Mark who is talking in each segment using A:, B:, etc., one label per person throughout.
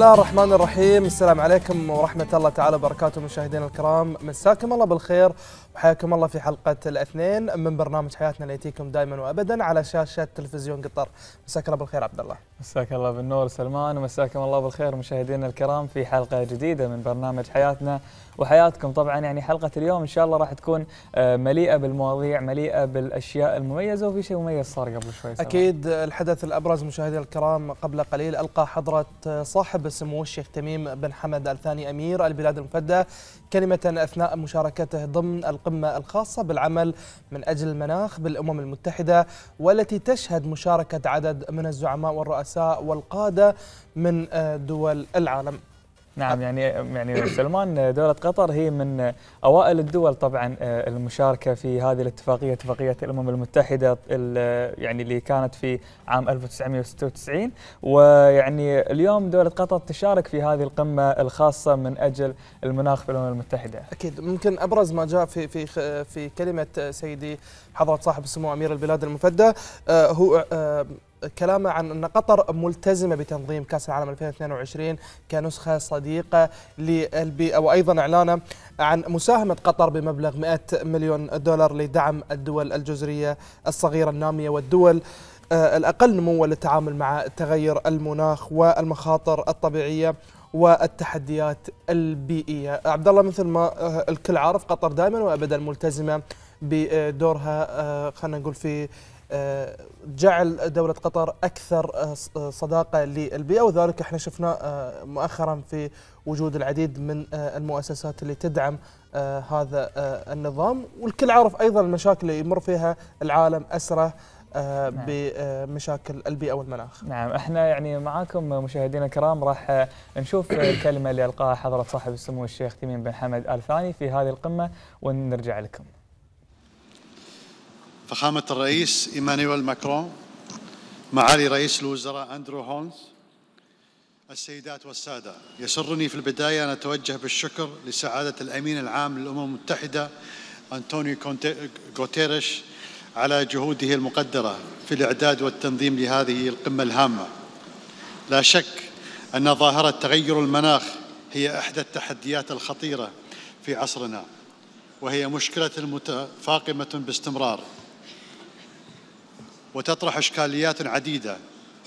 A: الله الرحمن الرحيم السلام عليكم ورحمة الله تعالى وبركاته مشاهدينا الكرام مساكم الله بالخير وحياكم الله في حلقة الاثنين من برنامج حياتنا اللي يأتيكم دائما وأبدا على شاشة تلفزيون
B: قطر مساك الله بالخير عبد الله مساك الله بالنور سلمان ومساكم الله بالخير مشاهدينا الكرام في حلقة جديدة من برنامج حياتنا وحياتكم طبعا يعني حلقة اليوم إن شاء الله راح تكون آه، مليئة بالمواضيع مليئة بالأشياء المميزة وفي شيء مميز صار قبل شوي سمع. أكيد
A: آه، الحدث الأبرز مشاهدينا الكرام قبل قليل ألقى حضرة آه، صاحب السمو الشيخ تميم بن حمد الثاني أمير البلاد المفدى كلمة أثناء مشاركته ضمن القمة الخاصة بالعمل من أجل المناخ بالأمم المتحدة والتي تشهد مشاركة عدد من الزعماء والرؤساء والقادة من دول العالم
B: نعم يعني يعني سلمان دولة قطر هي من أوائل الدول طبعا آه، المشاركة في هذه الاتفاقية اتفاقية الأمم المتحدة يعني اللي كانت في عام 1996 ويعني اليوم دولة قطر تشارك في هذه القمة الخاصة من أجل المناخ في الأمم المتحدة
A: أكيد ممكن أبرز ما جاء في في في كلمة سيدي حضرة صاحب السمو أمير البلاد المفدى آه، هو آه، كلامه عن أن قطر ملتزمة بتنظيم كأس العالم 2022 كنسخة صديقة للبيئة وأيضا إعلانه عن مساهمة قطر بمبلغ 100 مليون دولار لدعم الدول الجزرية الصغيرة النامية والدول آه، الأقل نموا للتعامل مع تغير المناخ والمخاطر الطبيعية والتحديات البيئية عبد الله مثل ما آه، الكل عارف قطر دائما وأبدا ملتزمة بدورها آه، خلينا نقول في جعل دولة قطر أكثر آه، آه، صداقة للبيئة وذلك احنا شفنا آه، مؤخرا في وجود العديد من المؤسسات اللي تدعم هذا النظام والكل عارف أيضا المشاكل اللي يمر فيها العالم أسره نعم. بمشاكل البيئه والمناخ.
B: نعم احنا يعني معاكم مشاهدينا الكرام راح نشوف الكلمه اللي القاها حضره صاحب السمو الشيخ تميم بن حمد ال ثاني في هذه القمه ونرجع لكم.
C: فخامة الرئيس إيمانويل ماكرون معالي رئيس الوزراء أندرو هولمز السيدات والسادة يسرني في البداية أن أتوجه بالشكر لسعادة الأمين العام للأمم المتحدة أنطونيو غوتيريش على جهوده المقدرة في الإعداد والتنظيم لهذه القمة الهامة لا شك أن ظاهرة تغير المناخ هي إحدى التحديات الخطيرة في عصرنا وهي مشكلة متفاقمة باستمرار وتطرح إشكاليات عديدة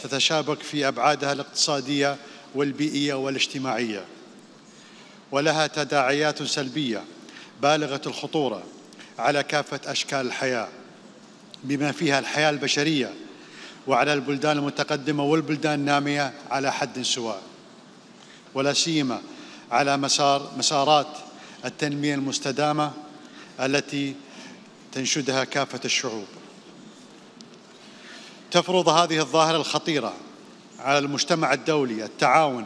C: تتشابك في أبعادها الاقتصادية والبيئية والاجتماعية ولها تداعيات سلبية بالغة الخطورة على كافة أشكال الحياة بما فيها الحياة البشرية وعلى البلدان المتقدمة والبلدان النامية على حد سواء ولا سيما على مسار مسارات التنمية المستدامة التي تنشدها كافة الشعوب تفرض هذه الظاهرة الخطيرة على المجتمع الدولي التعاون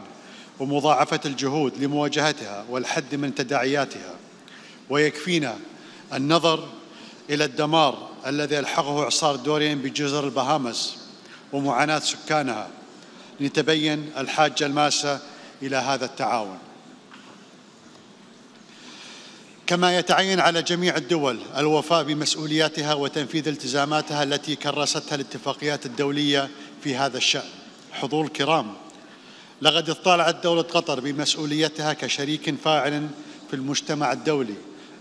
C: ومضاعفة الجهود لمواجهتها والحد من تداعياتها ويكفينا النظر إلى الدمار الذي ألحقه إعصار دوريان بجزر البهامس ومعاناة سكانها لنتبين الحاجة الماسة إلى هذا التعاون كما يتعين على جميع الدول الوفاء بمسؤولياتها وتنفيذ التزاماتها التي كرستها الاتفاقيات الدولية في هذا الشأن حضور الكرام لقد اطلعت دولة قطر بمسؤوليتها كشريك فاعل في المجتمع الدولي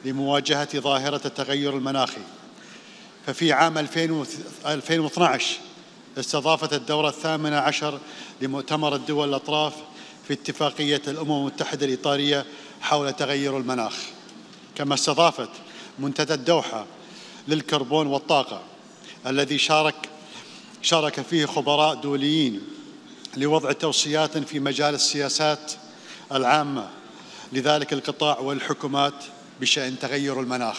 C: لمواجهة ظاهرة التغير المناخي ففي عام 2012 استضافت الدورة الثامنة عشر لمؤتمر الدول الأطراف في اتفاقية الأمم المتحدة الإطارية حول تغير المناخ كما استضافت منتدى الدوحة للكربون والطاقة الذي شارك شارك فيه خبراء دوليين لوضع توصيات في مجال السياسات العامة لذلك القطاع والحكومات بشأن تغير المناخ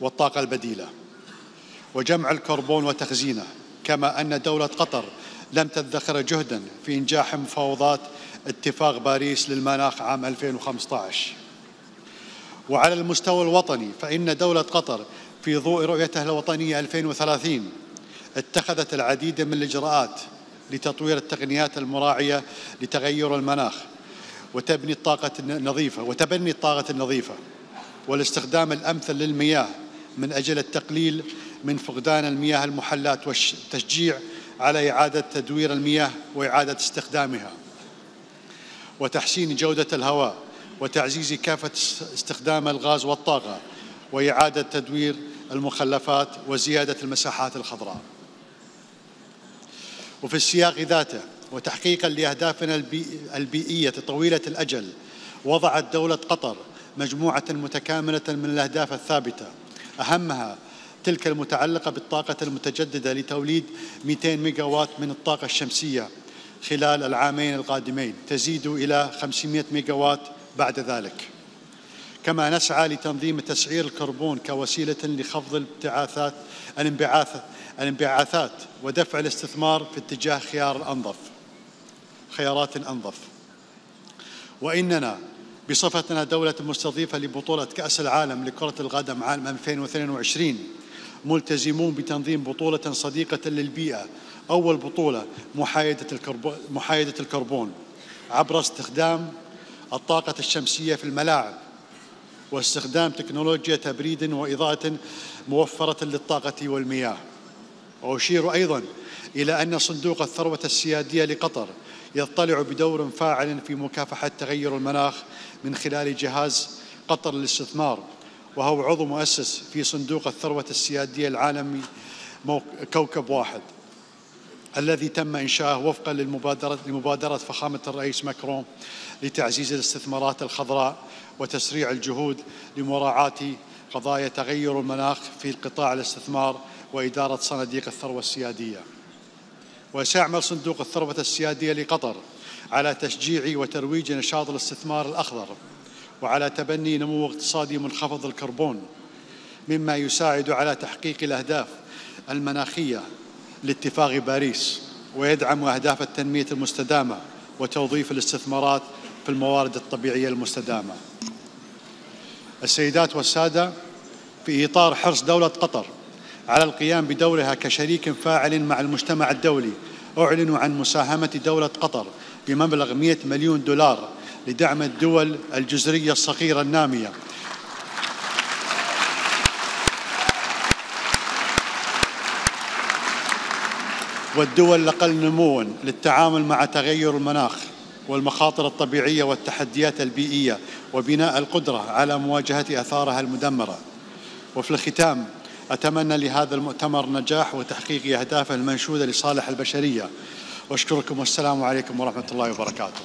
C: والطاقة البديلة وجمع الكربون وتخزينه كما أن دولة قطر لم تدخر جهدا في إنجاح مفاوضات اتفاق باريس للمناخ عام 2015 وعلى المستوى الوطني فإن دولة قطر في ضوء رؤيتها الوطنية 2030 اتخذت العديد من الإجراءات لتطوير التقنيات المراعية لتغير المناخ وتبني الطاقة النظيفة وتبني الطاقة النظيفة والاستخدام الأمثل للمياه من أجل التقليل من فقدان المياه المحلات والتشجيع على إعادة تدوير المياه وإعادة استخدامها وتحسين جودة الهواء وتعزيز كافة استخدام الغاز والطاقة وإعادة تدوير المخلفات وزيادة المساحات الخضراء وفي السياق ذاته وتحقيقا لأهدافنا البيئية طويلة الأجل وضعت دولة قطر مجموعة متكاملة من الأهداف الثابتة أهمها تلك المتعلقة بالطاقة المتجددة لتوليد 200 ميجاوات من الطاقة الشمسية خلال العامين القادمين تزيد إلى 500 ميجاوات بعد ذلك كما نسعى لتنظيم تسعير الكربون كوسيلة لخفض الابتعاثات الانبعاث الانبعاثات ودفع الاستثمار في اتجاه خيار الأنظف خيارات أنظف وإننا بصفتنا دولة مستضيفة لبطولة كأس العالم لكرة القدم عام 2022 ملتزمون بتنظيم بطولة صديقة للبيئة أول بطولة محايدة الكربون, محايدة الكربون عبر استخدام الطاقة الشمسية في الملاعب واستخدام تكنولوجيا تبريد وإضاءة موفرة للطاقة والمياه وأشير أيضا إلى أن صندوق الثروة السيادية لقطر يطلع بدور فاعل في مكافحة تغير المناخ من خلال جهاز قطر للاستثمار وهو عضو مؤسس في صندوق الثروة السيادية العالمي كوكب واحد الذي تم إنشاؤه وفقا للمبادرة لمبادرة فخامة الرئيس مكرون لتعزيز الاستثمارات الخضراء وتسريع الجهود لمراعاة قضايا تغير المناخ في القطاع الاستثمار وإدارة صناديق الثروة السيادية وسيعمل صندوق الثروة السيادية لقطر على تشجيع وترويج نشاط الاستثمار الأخضر وعلى تبني نمو اقتصادي منخفض الكربون مما يساعد على تحقيق الأهداف المناخية لاتفاق باريس ويدعم أهداف التنمية المستدامة وتوظيف الاستثمارات في الموارد الطبيعية المستدامة السيدات والسادة في إطار حرص دولة قطر على القيام بدورها كشريك فاعل مع المجتمع الدولي أعلنوا عن مساهمة دولة قطر بمبلغ 100 مليون دولار لدعم الدول الجزرية الصغيرة النامية والدول الأقل نموا للتعامل مع تغير المناخ والمخاطر الطبيعية والتحديات البيئية وبناء القدرة على مواجهة آثارها المدمرة وفي الختام أتمنى لهذا المؤتمر نجاح وتحقيق أهدافه المنشودة لصالح البشرية وأشكركم والسلام عليكم ورحمة الله وبركاته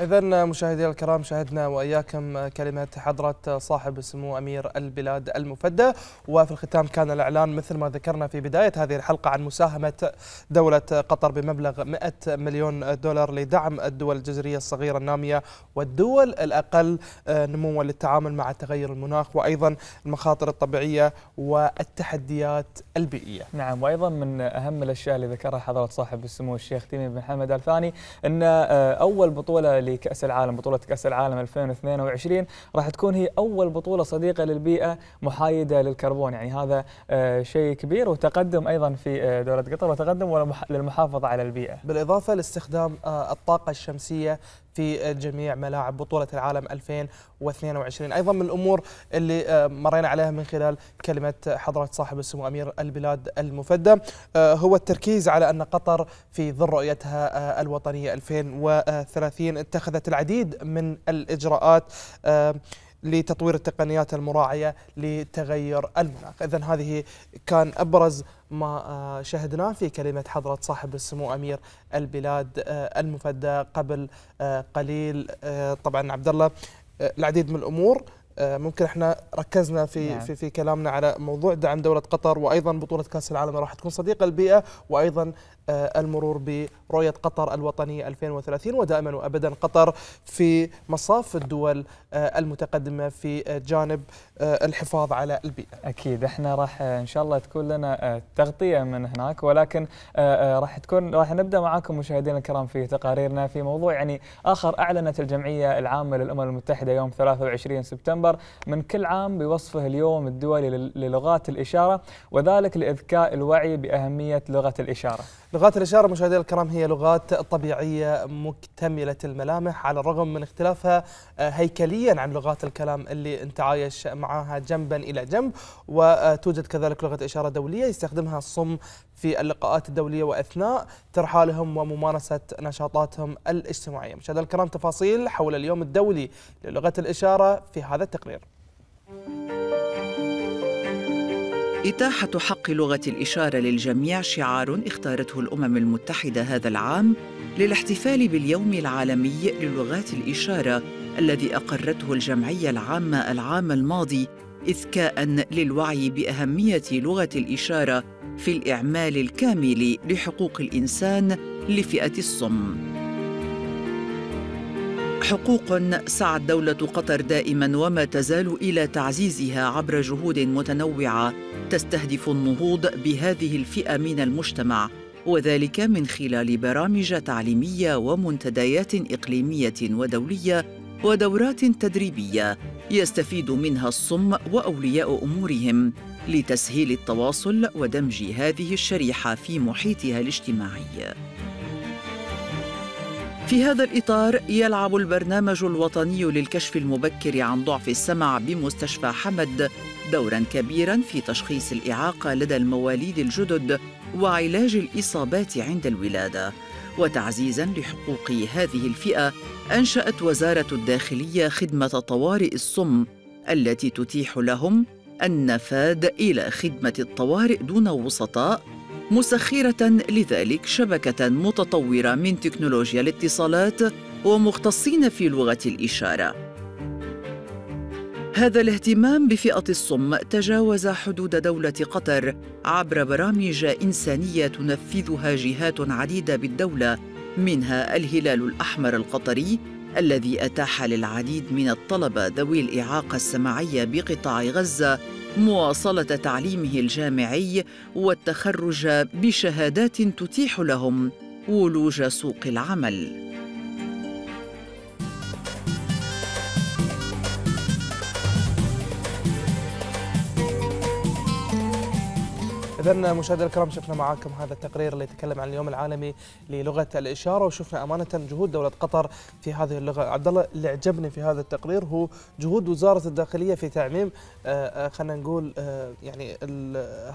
A: إذا مشاهدينا الكرام شاهدنا وإياكم كلمة حضرة صاحب السمو أمير البلاد المفدى وفي الختام كان الإعلان مثل ما ذكرنا في بداية هذه الحلقة عن مساهمة دولة قطر بمبلغ 100 مليون دولار لدعم الدول الجزرية الصغيرة النامية والدول الأقل نموا للتعامل مع تغير المناخ
B: وأيضا المخاطر الطبيعية والتحديات البيئية نعم وأيضا من أهم الأشياء اللي ذكرها حضرة صاحب السمو الشيخ تيمي بن حمد الثاني أن أول بطولة لكأس العالم بطولة كأس العالم 2022 راح تكون هي أول بطولة صديقة للبيئة محايدة للكربون يعني هذا آه، شيء كبير وتقدم أيضا في آه، دولة قطر وتقدم للمحافظة على البيئة بالإضافة لاستخدام آه، الطاقة الشمسية
A: في جميع ملاعب بطولة العالم 2022 أيضا من الأمور اللي آه، مرينا عليها من خلال كلمة حضرة صاحب السمو أمير البلاد المفدى آه، هو التركيز على أن قطر في ظل رؤيتها آه، الوطنية 2030 اتخذت العديد من الإجراءات لتطوير التقنيات المراعية لتغير المناخ إذا هذه كان أبرز ما آه، شهدناه في كلمة حضرة صاحب السمو أمير البلاد آه، المفدى قبل آه، قليل طبعا عبد الله العديد من الأمور ممكن احنا ركزنا في نعم. في في كلامنا على موضوع دعم دوله قطر وايضا بطوله كاس العالم راح تكون صديقه البيئه وايضا المرور برؤيه قطر الوطنيه 2030 ودائما وابدا قطر في مصاف الدول المتقدمه في جانب
B: آه، الحفاظ على البيئه. اكيد احنا راح آه، ان شاء الله تكون لنا آه، تغطيه من هناك ولكن راح تكون راح نبدا معاكم مشاهدينا الكرام في تقاريرنا في موضوع يعني اخر اعلنت الجمعيه العامه للامم المتحده يوم 23 سبتمبر من كل عام بوصفه اليوم الدولي للغات الاشاره وذلك لاذكاء الوعي باهميه لغه الاشاره. لغات الاشاره مشاهدينا الكرام هي لغات طبيعيه مكتمله
A: الملامح على الرغم من اختلافها هيكليا عن لغات الكلام اللي نتعايش مع معها جنبا إلى جنب وتوجد كذلك لغة إشارة دولية يستخدمها الصم في اللقاءات الدولية وأثناء ترحالهم وممارسة نشاطاتهم الاجتماعية مشاهدينا الكرام تفاصيل حول اليوم الدولي للغة الإشارة في هذا التقرير
D: إتاحة حق لغة الإشارة للجميع شعار اختارته الأمم المتحدة هذا العام للاحتفال باليوم العالمي للغات الإشارة الذي أقرته الجمعية العامة العام الماضي إذكاء للوعي بأهمية لغة الإشارة في الإعمال الكامل لحقوق الإنسان لفئة الصم. حقوق سعت دولة قطر دائما وما تزال إلى تعزيزها عبر جهود متنوعة تستهدف النهوض بهذه الفئة من المجتمع وذلك من خلال برامج تعليميه ومنتديات اقليميه ودوليه ودورات تدريبية يستفيد منها الصم وأولياء أمورهم لتسهيل التواصل ودمج هذه الشريحة في محيطها الاجتماعي في هذا الإطار يلعب البرنامج الوطني للكشف المبكر عن ضعف السمع بمستشفى حمد دورا كبيرا في تشخيص الإعاقة لدى المواليد الجدد وعلاج الإصابات عند الولادة وتعزيزا لحقوق هذه الفئه انشات وزاره الداخليه خدمه طوارئ الصم التي تتيح لهم النفاد الى خدمه الطوارئ دون وسطاء مسخره لذلك شبكه متطوره من تكنولوجيا الاتصالات ومختصين في لغه الاشاره هذا الاهتمام بفئة الصم تجاوز حدود دولة قطر عبر برامج إنسانية تنفذها جهات عديدة بالدولة منها الهلال الأحمر القطري الذي أتاح للعديد من الطلبة ذوي الإعاقة السمعية بقطاع غزة مواصلة تعليمه الجامعي والتخرج بشهادات تتيح لهم ولوج سوق العمل
A: إذا مشاهدينا الكرام شفنا معاكم هذا التقرير اللي يتكلم عن اليوم العالمي للغة الإشارة وشفنا أمانة جهود دولة قطر في هذه اللغة، عبد الله اللي عجبني في هذا التقرير هو جهود وزارة الداخلية في تعميم آه، آه، خلينا نقول آه، يعني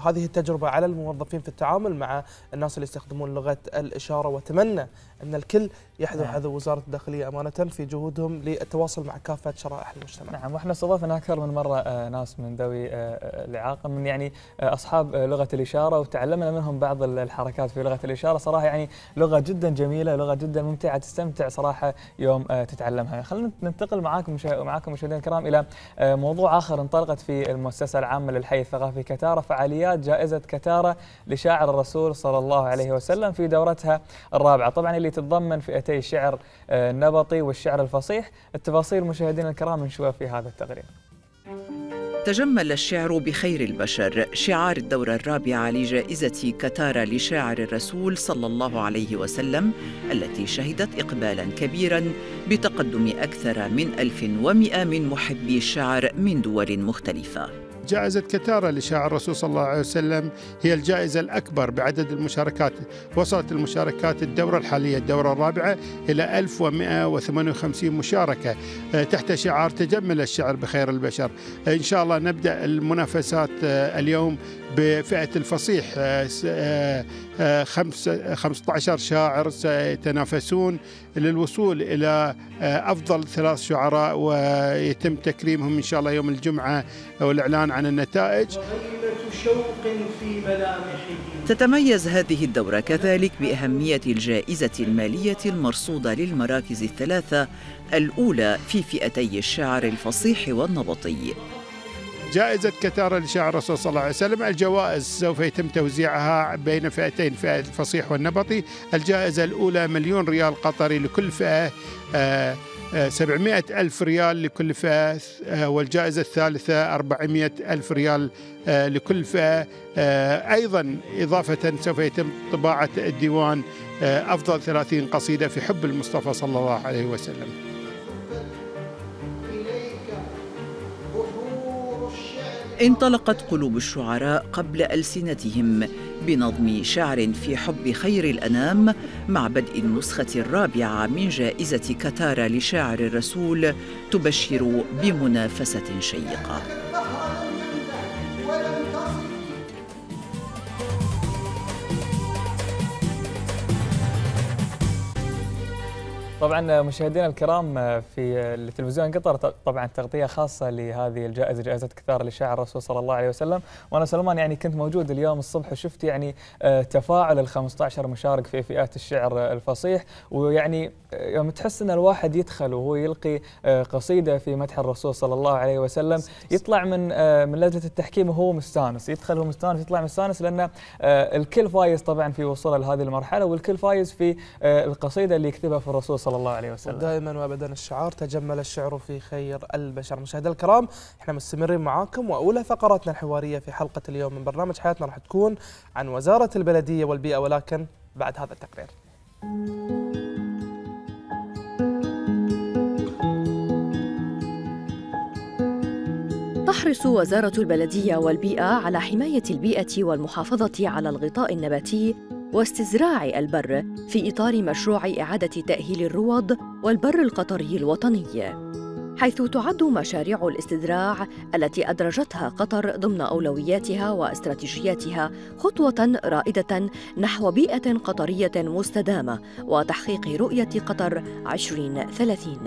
A: هذه التجربة على الموظفين في التعامل مع الناس اللي يستخدمون لغة الإشارة وأتمنى أن الكل يحذو حذو نعم. وزاره الداخليه
B: امانه في جهودهم للتواصل مع كافه شرائح المجتمع. نعم واحنا استضفنا اكثر من مره آه، ناس من ذوي آه، آه، الاعاقه من يعني اصحاب لغه الاشاره وتعلمنا منهم بعض الحركات في لغه الاشاره صراحه يعني لغه جدا جميله لغه جدا ممتعه تستمتع صراحه يوم تتعلمها. خلينا ننتقل معاكم معاكم مشاهدينا الكرام الى موضوع اخر انطلقت في المؤسسه العامه للحي الثقافي كتاره فعاليات جائزه كتاره لشاعر الرسول صلى الله عليه وسلم في دورتها الرابعه طبعا اللي تتضمن فئتين حتى الشعر آه، النبطي والشعر الفصيح التفاصيل مشاهدينا الكرام نشوفها في هذا التقرير
D: تجمل الشعر بخير البشر شعار الدورة الرابعة لجائزة كتارا لشاعر الرسول صلى الله عليه وسلم التي شهدت إقبالا كبيرا بتقدم أكثر من 1100 من محبي الشعر من دول مختلفة
E: جائزة كتارة لشاعر الرسول صلى الله عليه وسلم هي الجائزة الأكبر بعدد المشاركات وصلت المشاركات الدورة الحالية الدورة الرابعة إلى 1158 مشاركة آه، تحت شعار تجمل الشعر بخير البشر آه، إن شاء الله نبدأ المنافسات آه، اليوم بفئة الفصيح 15 شاعر سيتنافسون للوصول إلى آه، أفضل ثلاث شعراء ويتم تكريمهم إن شاء الله يوم الجمعة
D: والإعلان عن النتائج
A: شوق في
D: تتميز هذه الدورة كذلك بأهمية الجائزة المالية المرصودة للمراكز الثلاثة الأولى في فئتي الشعر الفصيح والنبطي
E: جائزة كتارة لشاعر الرسول صلى الله عليه وسلم الجوائز سوف يتم توزيعها بين فئتين فئة الفصيح والنبطي الجائزة الأولى مليون ريال قطري لكل فئة 700 آه، آه، ألف ريال لكل فئة آه، والجائزة الثالثة 400 ألف ريال لكل فئة أيضا إضافة سوف يتم طباعة الديوان أفضل 30 قصيدة في حب المصطفى صلى الله عليه
D: وسلم انطلقت قلوب الشعراء قبل ألسنتهم بنظم شعر في حب خير الأنام مع بدء النسخة الرابعة من جائزة كتارا لشاعر الرسول تبشر بمنافسة شيقة
B: طبعا مشاهدينا الكرام آه، في التلفزيون قطر طبعا تغطيه خاصه لهذه الجائزه جائزه كثار لشاعر الرسول صلى الله عليه وسلم وانا سلمان يعني كنت موجود اليوم الصبح وشفت يعني آه، تفاعل ال 15 مشارك في فئات الشعر الفصيح ويعني آه، يوم تحس ان الواحد يدخل وهو يلقي قصيده في مدح الرسول صلى الله عليه وسلم يطلع من من لجنه التحكيم وهو مستانس يدخل وهو مستانس يطلع مستانس لان الكل فايز طبعا في وصوله لهذه المرحله والكل فايز في القصيده اللي يكتبها في الرسول صلى صلى الله عليه وسلم
A: دائما وابدا الشعار تجمل الشعر في خير البشر مشاهدينا الكرام احنا مستمرين معاكم واولى فقراتنا الحواريه في حلقه اليوم من برنامج حياتنا راح تكون عن وزاره البلديه والبيئه ولكن بعد هذا التقرير
F: تحرص وزارة البلدية والبيئة على حماية البيئة والمحافظة على الغطاء النباتي واستزراع البر في إطار مشروع إعادة تأهيل الروض والبر القطري الوطني حيث تعد مشاريع الاستزراع التي أدرجتها قطر ضمن أولوياتها واستراتيجياتها خطوة رائدة نحو بيئة قطرية مستدامة وتحقيق رؤية قطر 2030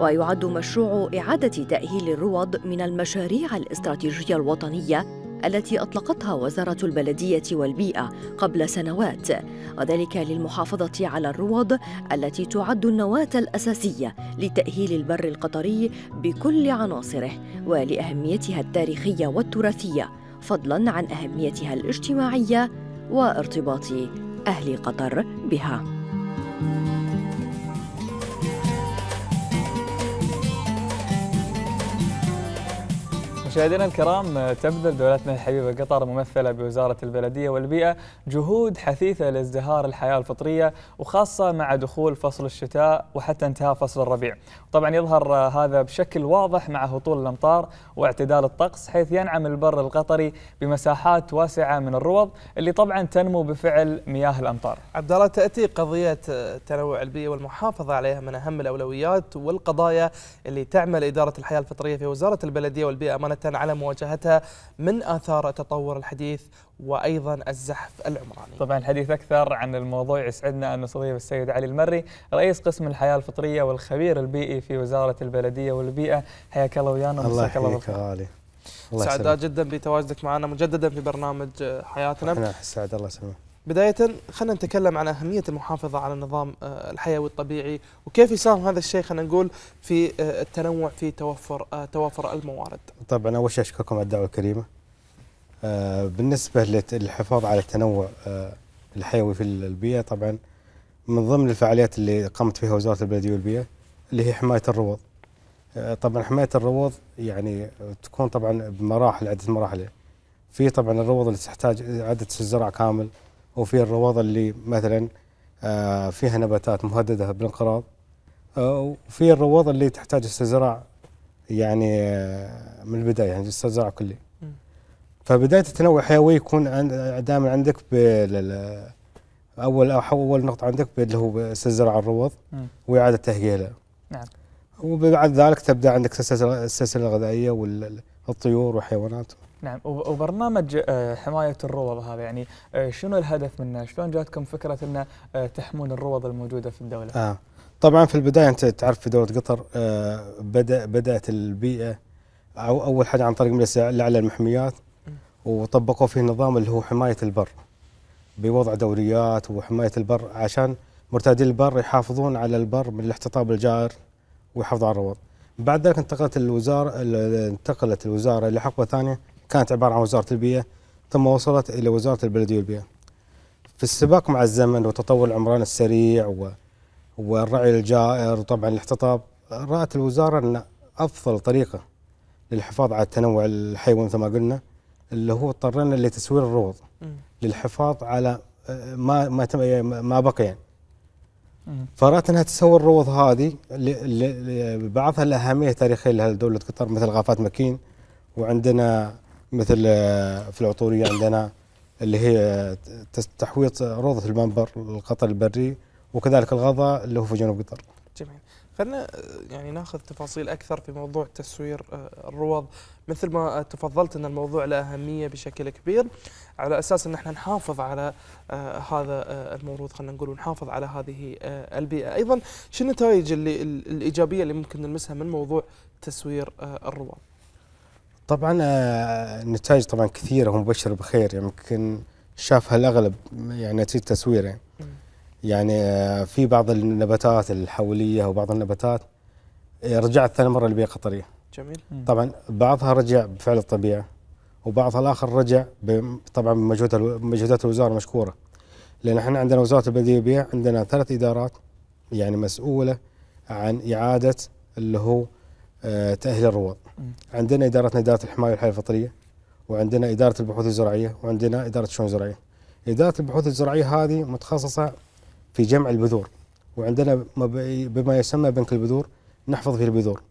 F: ويعد مشروع إعادة تأهيل الروض من المشاريع الاستراتيجية الوطنية التي أطلقتها وزارة البلدية والبيئة قبل سنوات وذلك للمحافظة على الروض التي تعد النواة الأساسية لتأهيل البر القطري بكل عناصره ولأهميتها التاريخية والتراثية فضلاً عن أهميتها الاجتماعية وارتباط أهل قطر بها.
B: مشاهدينا الكرام تبذل دولتنا الحبيبة قطر ممثلة بوزارة البلدية والبيئة جهود حثيثة لازدهار الحياة الفطرية وخاصة مع دخول فصل الشتاء وحتى انتهاء فصل الربيع طبعا يظهر هذا بشكل واضح مع هطول الأمطار واعتدال الطقس حيث ينعم البر القطري بمساحات واسعة من الروض اللي طبعا تنمو بفعل مياه الأمطار عبد الله تأتي قضية التنوع البيئي والمحافظة عليها
A: من أهم الأولويات والقضايا اللي تعمل إدارة الحياة الفطرية في وزارة البلدية والبيئة
B: أمانة على مواجهتها من آثار التطور الحديث وأيضا الزحف العمراني طبعا الحديث أكثر عن الموضوع يسعدنا أن نستضيف السيد علي المري رئيس قسم الحياة الفطرية والخبير البيئي في وزارة البلدية والبيئة حياك الله ويانا غالي الله
G: بالخير
A: سعداء
B: جدا بتواجدك معنا مجددا في برنامج حياتنا
A: سعد الله يسلمك بداية خلينا نتكلم عن أهمية المحافظة على النظام آه، الحيوي الطبيعي وكيف يساهم هذا الشيء خلينا نقول في آه، التنوع في توفر آه، توفر الموارد.
G: طبعا أول شيء أشكركم على الدعوة الكريمة. بالنسبة للحفاظ على التنوع الحيوي في البيئة طبعا من ضمن الفعاليات اللي قامت فيها وزارة البلدية والبيئة اللي هي حماية الروض. طبعا حماية الروض يعني تكون طبعا بمراحل عدة مراحل في طبعا الروض اللي تحتاج إعادة الزرع كامل وفي الرواض اللي مثلا آه، فيها نباتات مهددة بالانقراض آه، وفي الرواض اللي تحتاج استزراع يعني آه، من البداية يعني استزراع كلي فبداية التنوع الحيوي يكون دائما عندك اول اول نقطه عندك اللي هو استزراع الروض واعاده تهيئه نعم وبعد ذلك تبدا عندك السلسله الغذائيه والطيور والحيوانات
B: نعم وبرنامج آه، حمايه الروض هذا يعني آه، شنو الهدف منه؟ شلون جاتكم فكره ان آه، تحمون الروض الموجوده في الدوله؟ آه.
G: طبعا في البدايه انت تعرف في دوله قطر بدا بدات البيئه او اول حاجه عن طريق مجلس الاعلى المحميات وطبقوا فيه نظام اللي هو حمايه البر بوضع دوريات وحمايه البر عشان مرتادي البر يحافظون على البر من الاحتطاب الجائر ويحافظوا على الروض. بعد ذلك انتقلت الوزاره انتقلت الوزاره الى حقبه ثانيه كانت عبارة عن وزارة البيئة ثم وصلت إلى وزارة البلدية والبيئة في السباق مع الزمن وتطور العمران السريع و... والرعي الجائر وطبعا الاحتطاب رأت الوزارة أن أفضل طريقة للحفاظ على التنوع الحيوي مثل ما قلنا اللي هو اضطرنا لتسوير الروض للحفاظ على ما ما ما بقي يعني فرأت أنها تسوي الروض هذه بعضها الأهمية التاريخية لها لدولة قطر مثل غافات مكين وعندنا مثل آه، في العطورية عندنا اللي هي آه، تحويط آه، روضة المنبر القطر البري وكذلك الغضاء اللي هو في جنوب قطر
A: جميل خلينا يعني ناخذ تفاصيل اكثر في موضوع تسوير الروض مثل ما تفضلت ان الموضوع له اهميه بشكل كبير على اساس ان احنا نحافظ على هذا الموروث خلينا نقول ونحافظ على هذه البيئه ايضا شو النتائج اللي الايجابيه اللي ممكن نلمسها من موضوع تسوير الروض
G: طبعا آه، النتائج طبعا كثيره ومبشره بخير يمكن يعني شافها الاغلب يعني نتيجه تسويره يعني. يعني آه، في بعض النباتات الحوليه وبعض النباتات آه، رجعت ثاني مره لبيئه قطريه.
A: جميل. طبعا
G: بعضها رجع بفعل الطبيعه وبعضها الاخر رجع طبعا بمجهود مجهودات الوزاره مشكوره. لان احنا عندنا وزاره البلديه والبيئه عندنا ثلاث ادارات يعني مسؤوله عن اعاده اللي هو تاهيل الروض. عندنا ادارتنا اداره الحمايه والحياه الفطريه وعندنا اداره البحوث الزراعيه وعندنا اداره الشؤون الزراعيه. اداره البحوث الزراعيه هذه متخصصه في جمع البذور وعندنا بما يسمى بنك البذور نحفظ فيه البذور.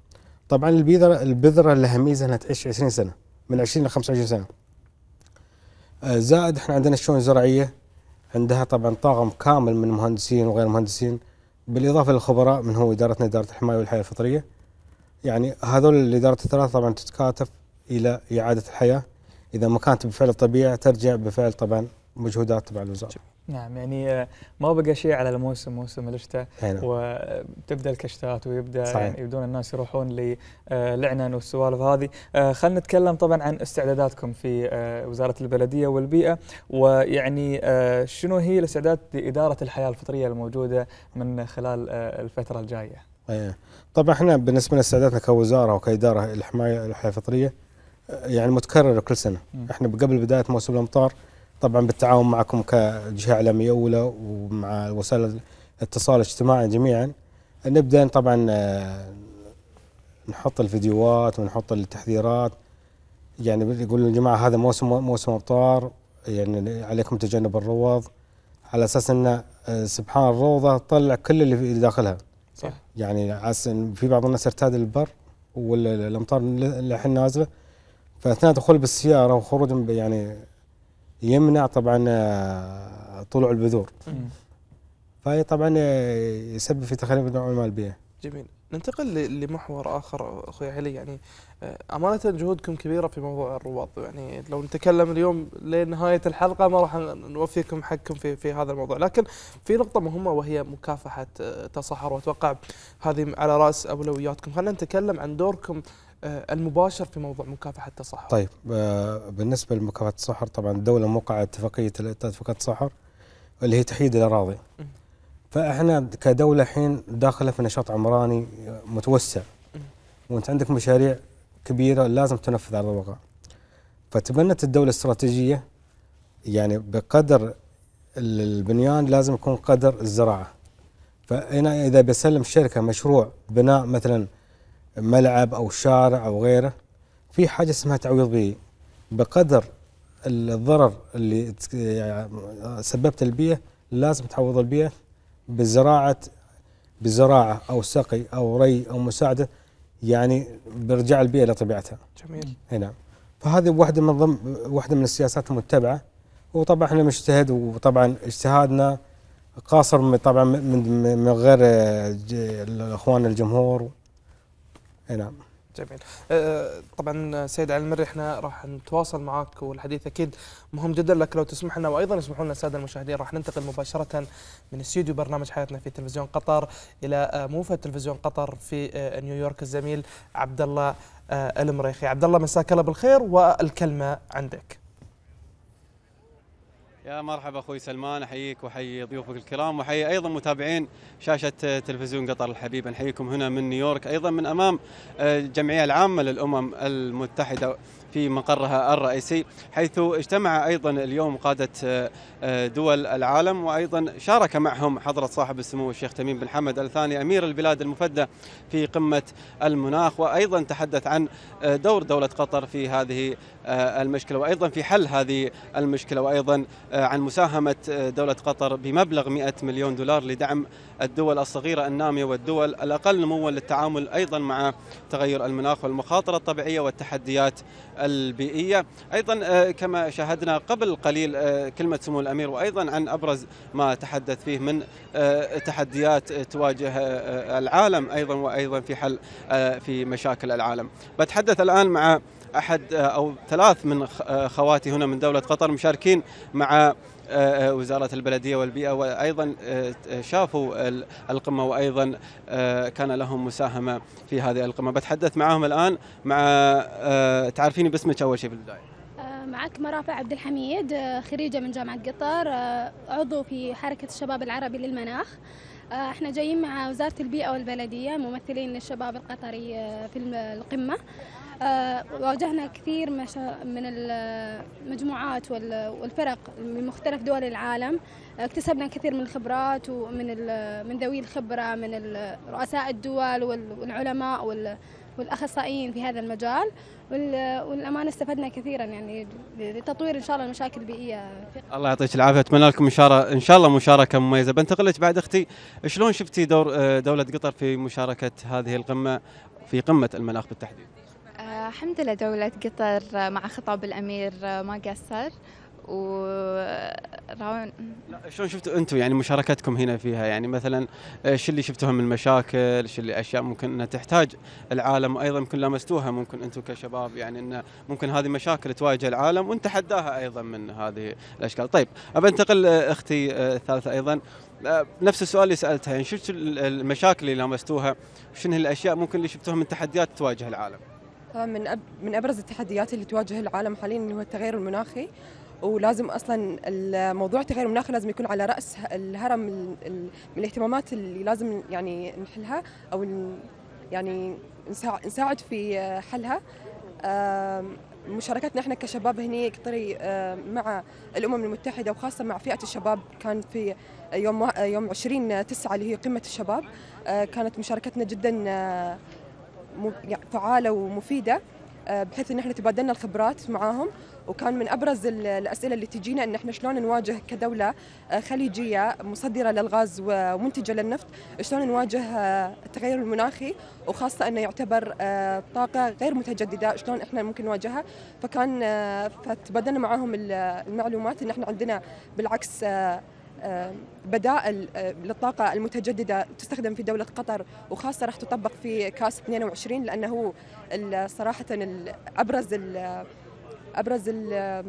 G: طبعا البذره البذره لها ميزه انها تعيش 20 سنه من 20 ل 25 سنه. آه، زائد احنا عندنا الشؤون الزراعيه عندها طبعا طاقم كامل من مهندسين وغير مهندسين بالاضافه للخبراء من هو ادارتنا اداره الحمايه والحياه الفطريه. يعني هذول الإدارة الثلاثة طبعا تتكاتف إلى إعادة الحياة إذا ما كانت بفعل طبيعي ترجع بفعل طبعا مجهودات تبع الوزارة
B: نعم يعني آه، ما بقى شيء على الموسم موسم الشتاء نعم. وتبدا الكشتات ويبدا صحيح. يعني يبدون الناس يروحون للعنن آه، والسوالف هذه آه، خلينا نتكلم طبعا عن استعداداتكم في وزاره البلديه والبيئه ويعني شنو هي الاستعدادات لاداره الحياه الفطريه الموجوده من خلال الفتره الجايه؟
G: أيه. طبعا احنا بالنسبه لاستعداداتنا كوزاره وكاداره الحمايه الحياه الفطريه يعني متكرر كل سنه م. احنا قبل بدايه موسم الامطار طبعا بالتعاون معكم كجهه اعلاميه اولى ومع وسائل الاتصال الاجتماعي جميعا نبدا طبعا آه، نحط الفيديوهات ونحط التحذيرات يعني يقول يا جماعه هذا موسم موسم امطار يعني عليكم تجنب الروض على اساس ان آه، سبحان الروضه تطلع كل اللي داخلها يعني عسى في بعض الناس ارتاد البر والامطار اللي الحين نازله فاثناء دخول بالسياره وخروج يعني يمنع طبعا آه، طلوع البذور فهي طبعا آه، يسبب في تخريب نوع من البيئه
A: جميل ننتقل لمحور اخر اخوي علي يعني آه، امانه جهودكم كبيره في موضوع الرواد يعني لو نتكلم اليوم لنهايه الحلقه ما راح نوفيكم حقكم في في هذا الموضوع لكن في نقطه مهمه وهي مكافحه التصحر آه، واتوقع هذه على راس اولوياتكم خلينا نتكلم عن دوركم آه، المباشر في موضوع مكافحه التصحر
G: طيب بالنسبه لمكافحه التصحر طبعا الدوله موقعه اتفاقيه اتفاقيه التصحر اللي هي تحييد الاراضي فاحنا كدوله الحين داخله في نشاط عمراني متوسع وانت عندك مشاريع كبيره لازم تنفذ على الواقع فتبنت الدوله استراتيجيه يعني بقدر البنيان لازم يكون قدر الزراعه فانا اذا بسلم شركه مشروع بناء مثلا ملعب او شارع او غيره في حاجه اسمها تعويض بيئي بقدر الضرر اللي يعني سببته البيئه لازم تعوض البيئه بزراعه بزراعه او سقي او ري او مساعده يعني بارجاع البيئه لطبيعتها. جميل. نعم. فهذه واحده من ضمن واحده من السياسات المتبعه وطبعا احنا مجتهد وطبعا اجتهادنا قاصر طبعا من من غير آه، الاخوان الجمهور. نعم.
A: جميل أه، أه، طبعا سيد علي المري احنا راح نتواصل معك والحديث اكيد مهم جدا لك لو تسمح لنا وايضا يسمحوا لنا الساده المشاهدين راح ننتقل مباشره من استديو برنامج حياتنا في تلفزيون قطر الى أه، موفد تلفزيون قطر في نيويورك الزميل عبد الله المريخي عبد الله مساك الله بالخير والكلمه عندك
H: مرحبا اخوي سلمان احييك واحيي ضيوفك الكرام واحيي ايضا متابعين شاشه تلفزيون قطر الحبيب نحييكم هنا من نيويورك ايضا من امام الجمعيه آه، العامه للامم المتحده في مقرها الرئيسي حيث اجتمع أيضا اليوم قادة آه، دول العالم وأيضا شارك معهم حضرة صاحب السمو الشيخ تميم بن حمد الثاني أمير البلاد المفدى في قمة المناخ وأيضا تحدث عن آه، دور دولة قطر في هذه آه، المشكلة وأيضا في حل هذه المشكلة وأيضا عن مساهمة دولة قطر بمبلغ 100 مليون دولار لدعم الدول الصغيرة النامية والدول الأقل نموا للتعامل أيضا مع تغير المناخ والمخاطر الطبيعية والتحديات البيئية أيضا آه، كما شاهدنا قبل قليل آه، كلمة سمو الأمير وأيضا عن أبرز ما تحدث فيه من آه، تحديات تواجه العالم أيضا وأيضا في حل في مشاكل العالم بتحدث الآن مع أحد أو ثلاث من خواتي هنا من دولة قطر مشاركين مع آه، آه، وزارة البلدية والبيئة وأيضا آه، شافوا القمة وأيضا كان لهم مساهمة في هذه القمة بتحدث معهم الآن مع تعرفيني باسمك أول شيء في البداية معك مرافع عبد الحميد خريجة من جامعة قطر عضو في حركة الشباب العربي للمناخ احنا جايين مع وزارة البيئة والبلدية ممثلين للشباب القطري في القمة آه، واجهنا كثير من المجموعات والفرق من مختلف دول العالم اكتسبنا كثير من الخبرات ومن من ذوي الخبره من رؤساء الدول والعلماء والاخصائيين في هذا المجال والامانه استفدنا كثيرا يعني لتطوير ان شاء الله المشاكل البيئيه الله يعطيك العافيه اتمنى لكم ان شاء الله ان شاء الله مشاركه مميزه بنتقل لك بعد اختي شلون شفتي دور آه، دوله قطر في مشاركه هذه القمه في قمه المناخ بالتحديد
F: آه، الحمد لله دولة قطر
B: آه، مع خطاب الأمير آه، ما قصر و راون
H: شلون شفتوا انتم يعني مشاركتكم هنا فيها يعني مثلا ايش اللي شفتوها من مشاكل ايش اللي اشياء ممكن انها تحتاج العالم وايضا يمكن لمستوها ممكن انتم كشباب يعني انه ممكن هذه مشاكل تواجه العالم ونتحداها ايضا من هذه الاشكال طيب ابى انتقل اختي الثالثه ايضا نفس السؤال اللي سالتها يعني شفت المشاكل اللي لمستوها شنو الاشياء ممكن اللي شفتوها من تحديات تواجه العالم
F: آه، من أب من ابرز التحديات اللي تواجه العالم حاليا اللي هو التغير المناخي ولازم اصلا الموضوع التغير المناخي لازم يكون على راس الهرم من الاهتمامات اللي لازم يعني نحلها او يعني نساعد في حلها مشاركتنا احنا كشباب هني كطري مع الامم المتحده وخاصه مع فئه الشباب كان في يوم يوم 20 9 اللي هي قمه الشباب آه، كانت مشاركتنا جدا آه، يعني فعاله ومفيده آه، بحيث ان احنا تبادلنا الخبرات معاهم وكان من ابرز الاسئله اللي تجينا ان احنا شلون نواجه كدوله آه، خليجيه مصدره للغاز ومنتجه للنفط شلون نواجه آه، التغير المناخي وخاصه انه يعتبر طاقه غير متجدده شلون احنا ممكن نواجهها فكان فتبادلنا معاهم المعلومات ان احنا عندنا بالعكس بدائل آه، للطاقة المتجددة تستخدم في دولة قطر وخاصة راح تطبق في كاس 22 لأنه هو صراحة أبرز ال أبرز ال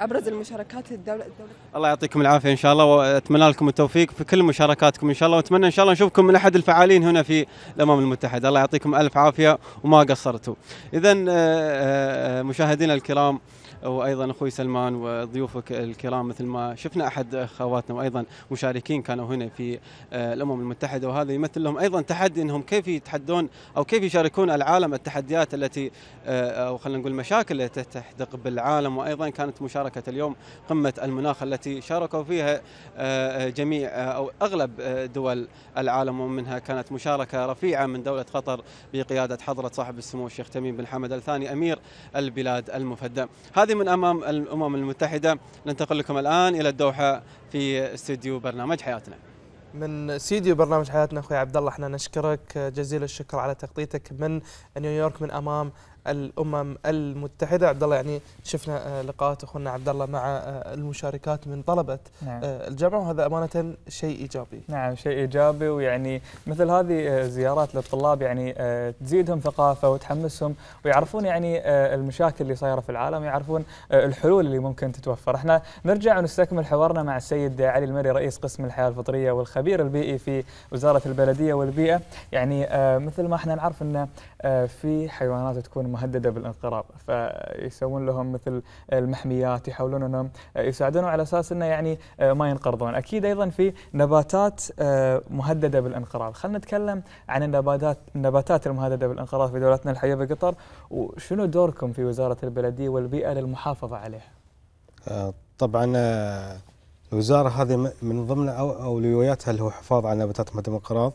F: ابرز المشاركات الدولة, الدولة
H: الله يعطيكم العافيه ان شاء الله واتمنى لكم التوفيق في كل مشاركاتكم ان شاء الله واتمنى ان شاء الله نشوفكم من احد الفعالين هنا في الامم المتحدة الله يعطيكم الف عافيه وما قصرتوا اذا آه، آه، مشاهدينا الكرام وايضا اخوي سلمان وضيوفك الكرام مثل ما شفنا احد اخواتنا وايضا مشاركين كانوا هنا في آه، الامم المتحده وهذا يمثل لهم ايضا تحدي انهم كيف يتحدون او كيف يشاركون العالم التحديات التي آه، او خلينا نقول المشاكل التي تحدق بالعالم وايضا كانت مشاركه اليوم قمه المناخ التي شاركوا فيها آه، جميع او اغلب دول العالم ومنها كانت مشاركه رفيعه من دوله قطر بقياده حضره صاحب السمو الشيخ تميم بن حمد الثاني امير البلاد المفدى هذا هذه من امام الامم المتحده ننتقل لكم الان الى الدوحه في استديو برنامج حياتنا
A: من استديو برنامج حياتنا اخوي عبد الله احنا نشكرك جزيل الشكر على تغطيتك من نيويورك من امام الامم المتحده عبد الله يعني شفنا آه، لقاءات اخونا عبد الله مع آه، المشاركات من طلبه
B: نعم. آه، الجامعه وهذا امانه شيء ايجابي نعم شيء ايجابي ويعني مثل هذه زيارات للطلاب يعني تزيدهم ثقافه وتحمسهم ويعرفون يعني المشاكل اللي صايره في العالم ويعرفون الحلول اللي ممكن تتوفر احنا نرجع ونستكمل حوارنا مع السيد علي المري رئيس قسم الحياه الفطريه والخبير البيئي في وزاره البلديه والبيئه يعني مثل ما احنا نعرف ان في حيوانات تكون مهدده بالانقراض فيسوون لهم مثل المحميات يحاولون انهم يساعدونهم على اساس انه يعني ما ينقرضون اكيد ايضا في نباتات آه، مهدده بالانقراض خلينا نتكلم عن النباتات النباتات المهدده بالانقراض في دولتنا الحيه قطر وشنو دوركم في وزاره البلديه والبيئه للمحافظه عليها
G: آه، طبعا آه، الوزاره هذه من ضمن اولوياتها اللي هو الحفاظ على نباتات مهدده بالانقراض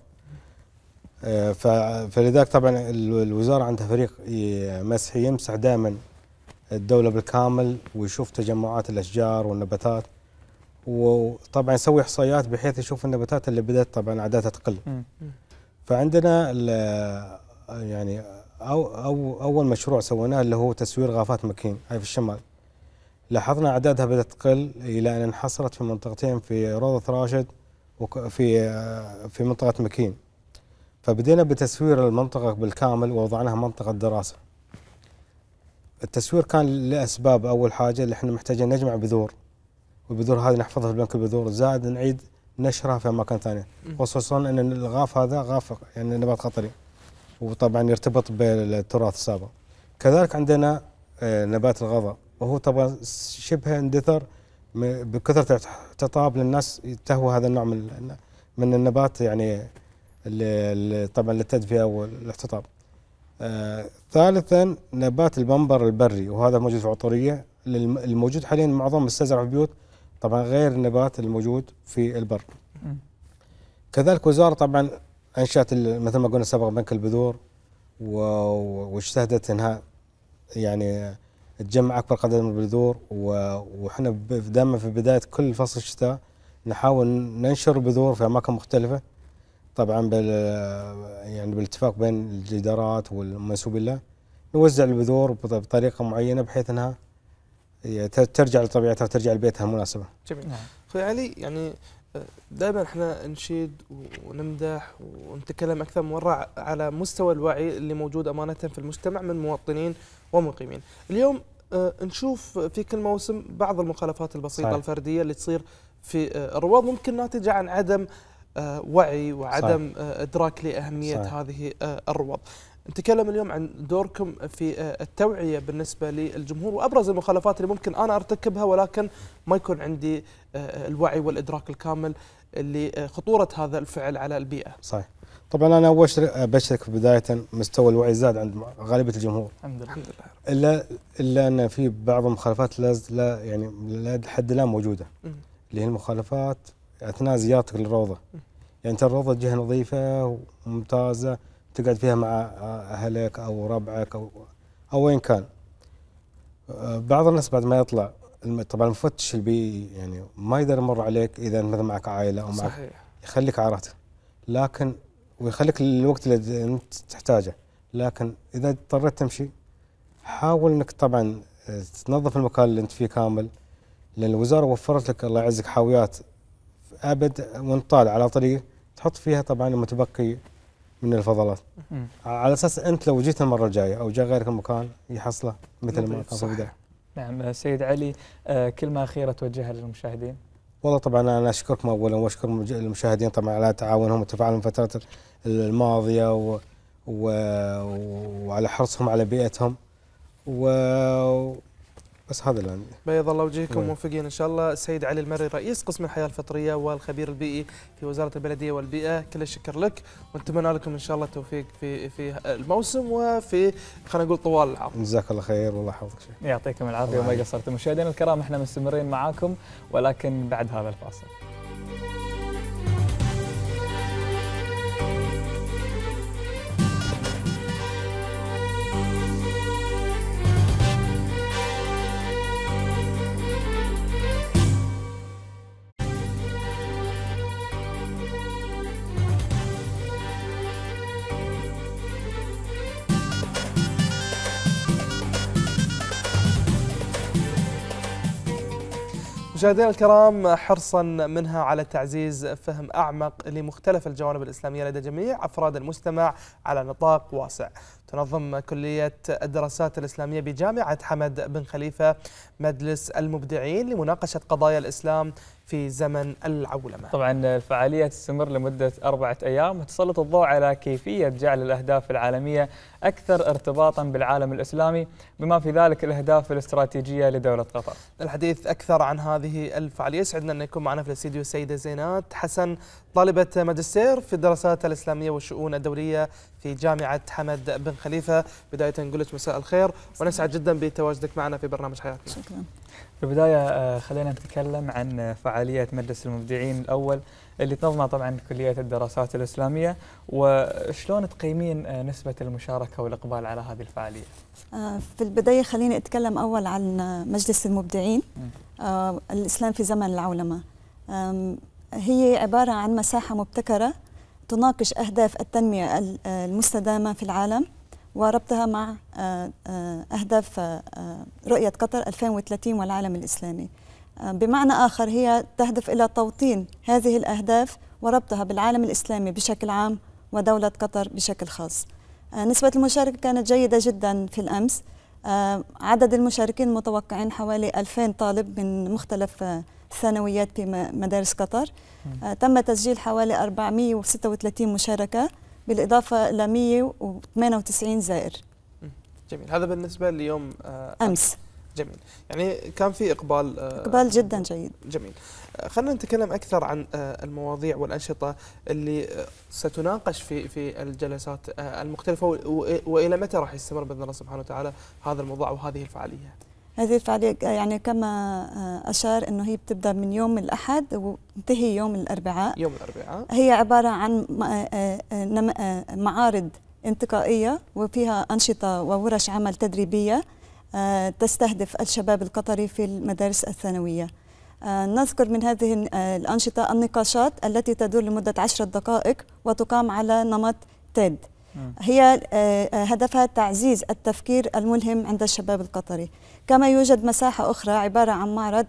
G: آه، فلذلك طبعا الوزاره عندها فريق مسحي يمسح دائما الدوله بالكامل ويشوف تجمعات الاشجار والنباتات وطبعا يسوي احصائيات بحيث يشوف النباتات اللي بدات طبعا عاداتها تقل فعندنا يعني أو, أو اول مشروع سويناه اللي هو تسوير غافات مكين هاي في الشمال لاحظنا اعدادها بدات تقل الى ان انحصرت في منطقتين في روضه راشد وفي آه، في منطقه مكين فبدينا بتسوير المنطقة بالكامل ووضعناها منطقة دراسة التسوير كان لأسباب أول حاجة اللي احنا محتاجين نجمع بذور والبذور هذه نحفظها في بنك البذور زائد نعيد نشرها في أماكن ثانية خصوصا أن الغاف هذا غاف يعني نبات خطري وطبعا يرتبط بالتراث السابق كذلك عندنا آه، نبات الغضا وهو طبعا شبه اندثر بكثرة تطاب للناس تهوى هذا النوع من من النبات يعني طبعا للتدفئه والاحتطاب. آه ثالثا نبات البنبر البري وهذا موجود في العطورية الموجود حاليا معظم مستزرع في البيوت طبعا غير النبات الموجود في البر. كذلك وزاره طبعا انشات مثل ما قلنا سابقا بنك البذور واجتهدت انها يعني تجمع اكبر قدر من البذور واحنا دائما في بدايه كل فصل الشتاء نحاول ننشر البذور في اماكن مختلفه طبعا بال يعني بالاتفاق بين الجدارات والمنسوبين له نوزع البذور بطريقه معينه بحيث انها ترجع لطبيعتها وترجع لبيتها المناسبه.
A: جميل. نعم. اخوي علي يعني آه، دائما احنا نشيد ونمدح ونتكلم اكثر من مره على مستوى الوعي اللي موجود امانه في المجتمع من مواطنين ومقيمين. اليوم آه، نشوف في كل موسم بعض المخالفات البسيطه صحيح. الفرديه اللي تصير في آه، الرواد ممكن ناتجه عن عدم آه، وعي وعدم صحيح. آه، ادراك لاهميه صحيح. هذه آه، الروض. نتكلم اليوم عن دوركم في التوعيه بالنسبه للجمهور وابرز المخالفات اللي ممكن انا ارتكبها ولكن ما يكون عندي الوعي والادراك الكامل لخطوره هذا الفعل على البيئه.
G: صحيح. طبعا انا اول شيء ابشرك بدايه مستوى الوعي زاد عند غالبيه الجمهور. الحمد لله. الا الا ان في بعض المخالفات لا يعني لحد الان موجوده. اللي هي المخالفات يعني اثناء زيارتك للروضه يعني انت الروضه جهه نظيفه وممتازه تقعد فيها مع اهلك او ربعك او او وين كان آه، بعض الناس بعد ما يطلع طبعا المفتش البيئي يعني ما يقدر يمر عليك اذا مثلا معك عائله او معك صحيح. يخليك عارته لكن ويخليك الوقت اللي انت تحتاجه لكن اذا اضطريت تمشي حاول انك طبعا آه، تنظف المكان اللي انت فيه كامل لان الوزاره وفرت لك الله يعزك حاويات ابد وانت طالع على طريق تحط فيها طبعا المتبقي من الفضلات على اساس انت لو جيت المره الجايه او جاء غيرك المكان يحصله مثل ما كان في البدايه
B: نعم سيد علي آه، كلمه اخيره توجهها للمشاهدين
G: والله طبعا انا اشكركم اولا واشكر المشاهدين طبعا على تعاونهم وتفاعلهم الفترات الماضيه و... و... وعلى حرصهم على بيئتهم و... بس هذا اللي عندي
A: بيض الله وجهكم موفقين ان شاء الله السيد علي المري رئيس قسم الحياه الفطريه والخبير البيئي في وزاره البلديه والبيئه كل الشكر لك ونتمنى لكم ان
B: شاء الله التوفيق في في الموسم وفي خلينا نقول طوال العام
G: جزاك الله خير والله يحفظك
B: يعطيكم العافيه وما قصرتم مشاهدينا الكرام احنا مستمرين معاكم ولكن بعد هذا الفاصل
A: مشاهدينا الكرام حرصا منها على تعزيز فهم اعمق لمختلف الجوانب الاسلاميه لدى جميع افراد المجتمع على نطاق واسع تنظم كلية الدراسات الإسلامية بجامعة حمد بن خليفة مجلس المبدعين لمناقشة قضايا الإسلام في
B: زمن العولمة طبعا الفعالية تستمر لمدة أربعة أيام وتسلط الضوء على كيفية جعل الأهداف العالمية أكثر ارتباطا بالعالم الإسلامي بما في ذلك الأهداف الاستراتيجية لدولة قطر الحديث أكثر عن هذه الفعالية يسعدنا أن يكون
A: معنا في الاستديو السيدة زينات حسن طالبة ماجستير في الدراسات الإسلامية والشؤون الدولية في جامعة حمد بن خليفة بداية نقول لك مساء الخير ونسعد جدا بتواجدك معنا في برنامج حياتنا شكرا
B: في البداية آه، خلينا نتكلم عن فعالية مجلس المبدعين الأول اللي تنظمه طبعا كلية الدراسات الإسلامية وشلون تقيمين آه، نسبة المشاركة والإقبال على هذه الفعالية؟
I: آه، في البداية خليني أتكلم أول عن مجلس المبدعين الإسلام في زمن العولمة هي عبارة عن مساحة مبتكرة تناقش أهداف التنمية المستدامة في العالم وربطها مع آه، آه، أهداف آه، رؤية قطر 2030 والعالم الإسلامي بمعنى آخر هي تهدف إلى توطين هذه الأهداف وربطها بالعالم الإسلامي بشكل عام ودولة قطر بشكل خاص نسبة المشاركة كانت جيدة جدا في الأمس عدد المشاركين المتوقعين حوالي 2000 طالب من مختلف الثانويات في مدارس قطر تم تسجيل حوالي 436 مشاركة بالإضافة إلى 198 زائر
A: جميل هذا بالنسبة ليوم آه، أمس جميل يعني كان في إقبال آه، إقبال
I: جدا جيد
A: جميل آه، خلينا نتكلم أكثر عن المواضيع والأنشطة اللي ستناقش في في الجلسات المختلفة وإلى متى راح يستمر بإذن الله سبحانه وتعالى هذا الموضوع وهذه
I: الفعالية هذه الفعالية يعني كما آه، أشار أنه هي بتبدأ من يوم الأحد وتنتهي يوم الأربعاء يوم الأربعاء هي عبارة عن آه، آه، معارض انتقائية وفيها أنشطة وورش عمل تدريبية تستهدف الشباب القطري في المدارس الثانوية نذكر من هذه الأنشطة النقاشات التي تدور لمدة عشرة دقائق وتقام على نمط تيد آه. هي آه، آه، هدفها تعزيز التفكير الملهم عند الشباب القطري كما يوجد مساحة أخرى عبارة عن معرض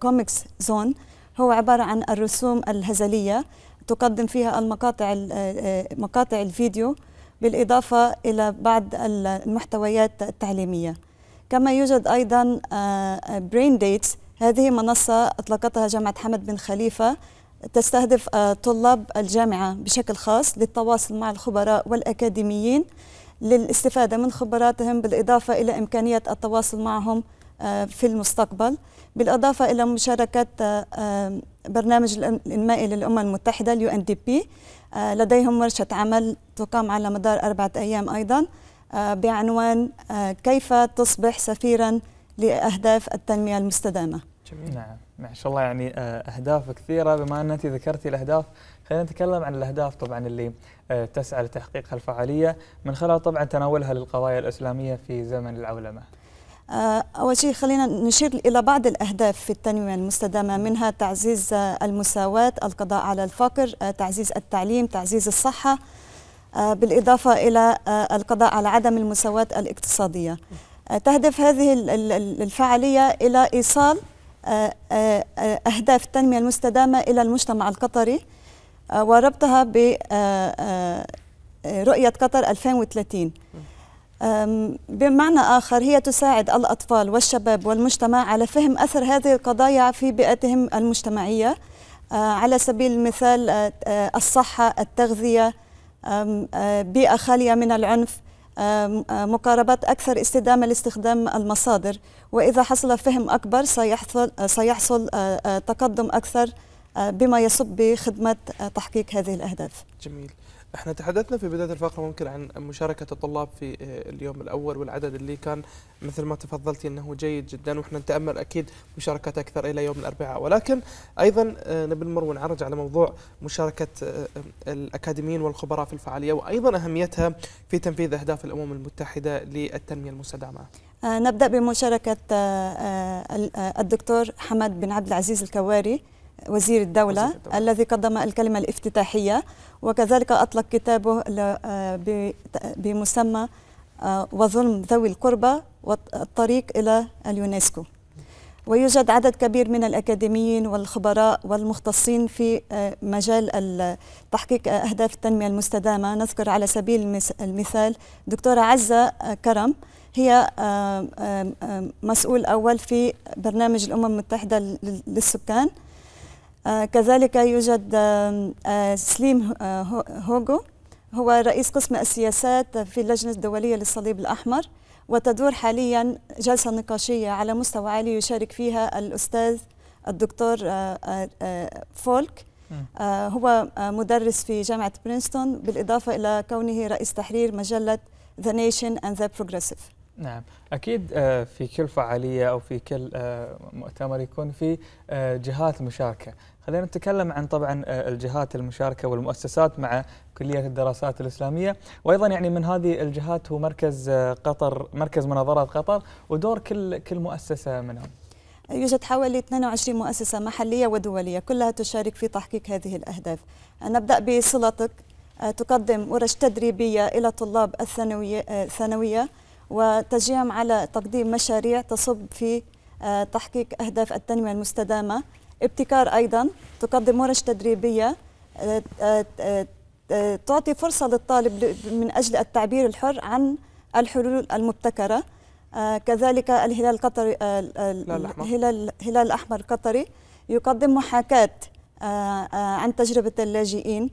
I: كوميكس زون هو عبارة عن الرسوم الهزلية تقدم فيها المقاطع مقاطع الفيديو بالإضافة إلى بعض المحتويات التعليمية كما يوجد أيضا برين ديتس هذه منصة أطلقتها جامعة حمد بن خليفة تستهدف آه، طلاب الجامعة بشكل خاص للتواصل مع الخبراء والأكاديميين للاستفادة من خبراتهم بالإضافة إلى إمكانية التواصل معهم آه، في المستقبل بالإضافة إلى مشاركة آه، برنامج الإنمائي للأمم المتحدة اليو ان دي بي لديهم ورشة عمل تقام على مدار أربعة أيام أيضا بعنوان كيف تصبح سفيرا لأهداف التنمية المستدامة
B: جميل. نعم. ما شاء الله يعني آه، اهداف كثيره بما ان انت ذكرتي الاهداف خلينا نتكلم عن الاهداف طبعا اللي آه، تسعى لتحقيقها الفعاليه من خلال طبعا تناولها للقضايا الاسلاميه في زمن العولمه.
I: آه، أول شيء خلينا نشير إلى بعض الأهداف في التنمية المستدامة منها تعزيز المساواة القضاء على الفقر تعزيز التعليم تعزيز الصحة بالإضافة إلى القضاء على عدم المساواة الاقتصادية تهدف هذه الفعالية إلى إيصال آه، آه، آه، أهداف التنمية المستدامة إلى المجتمع القطري وربطها برؤية قطر 2030 بمعنى آخر هي تساعد الأطفال والشباب والمجتمع على فهم أثر هذه القضايا في بيئتهم المجتمعية على سبيل المثال الصحة التغذية بيئة خالية من العنف مقاربات أكثر استدامة لاستخدام المصادر وإذا حصل فهم أكبر سيحصل, سيحصل تقدم أكثر بما يصب بخدمة تحقيق هذه الأهداف
A: جميل احنا تحدثنا في بدايه الفقره ممكن عن مشاركه الطلاب في آه، اليوم الاول والعدد اللي كان مثل ما تفضلتي انه جيد جدا واحنا نتامل اكيد مشاركه اكثر الى يوم الاربعاء ولكن ايضا آه، نبي نمر ونعرج على موضوع مشاركه آه، الاكاديميين والخبراء في الفعاليه وايضا اهميتها في تنفيذ اهداف الامم المتحده للتنميه المستدامه.
I: نبدا بمشاركه الدكتور حمد بن عبد العزيز الكواري وزير الدولة, وزير الدولة الذي قدم الكلمة الافتتاحية وكذلك أطلق كتابه آه، بمسمى آه، وظلم ذوي القربى والطريق إلى اليونسكو ويوجد عدد كبير من الأكاديميين والخبراء والمختصين في آه، مجال تحقيق أهداف التنمية المستدامة نذكر على سبيل المثال دكتورة عزة كرم هي مسؤول أول في برنامج الأمم المتحدة للسكان آه، كذلك يوجد آه، سليم آه، هوغو هو رئيس قسم السياسات في اللجنة الدولية للصليب الأحمر وتدور حاليا جلسة نقاشية على مستوى عالي يشارك فيها الأستاذ الدكتور فولك هو مدرس في جامعة برينستون بالإضافة إلى كونه رئيس تحرير مجلة The Nation and the Progressive
B: نعم اكيد آه، في كل فعاليه او في كل آه، مؤتمر يكون في آه، جهات مشاركه خلينا نتكلم عن طبعا الجهات المشاركه والمؤسسات مع كليه الدراسات الاسلاميه وايضا يعني من هذه الجهات هو مركز قطر مركز مناظرات قطر ودور كل كل مؤسسه منهم
I: يوجد حوالي 22 مؤسسة محلية ودولية كلها تشارك في تحقيق هذه الأهداف نبدأ بصلتك تقدم ورش تدريبية إلى طلاب الثانوية وتجيهم على تقديم مشاريع تصب في آه، تحقيق أهداف التنمية المستدامة ابتكار أيضا تقدم ورش تدريبية آه، آه، تعطي فرصة للطالب من أجل التعبير الحر عن الحلول المبتكرة كذلك الهلال القطري الهلال الهلال الأحمر القطري يقدم محاكاة عن تجربة اللاجئين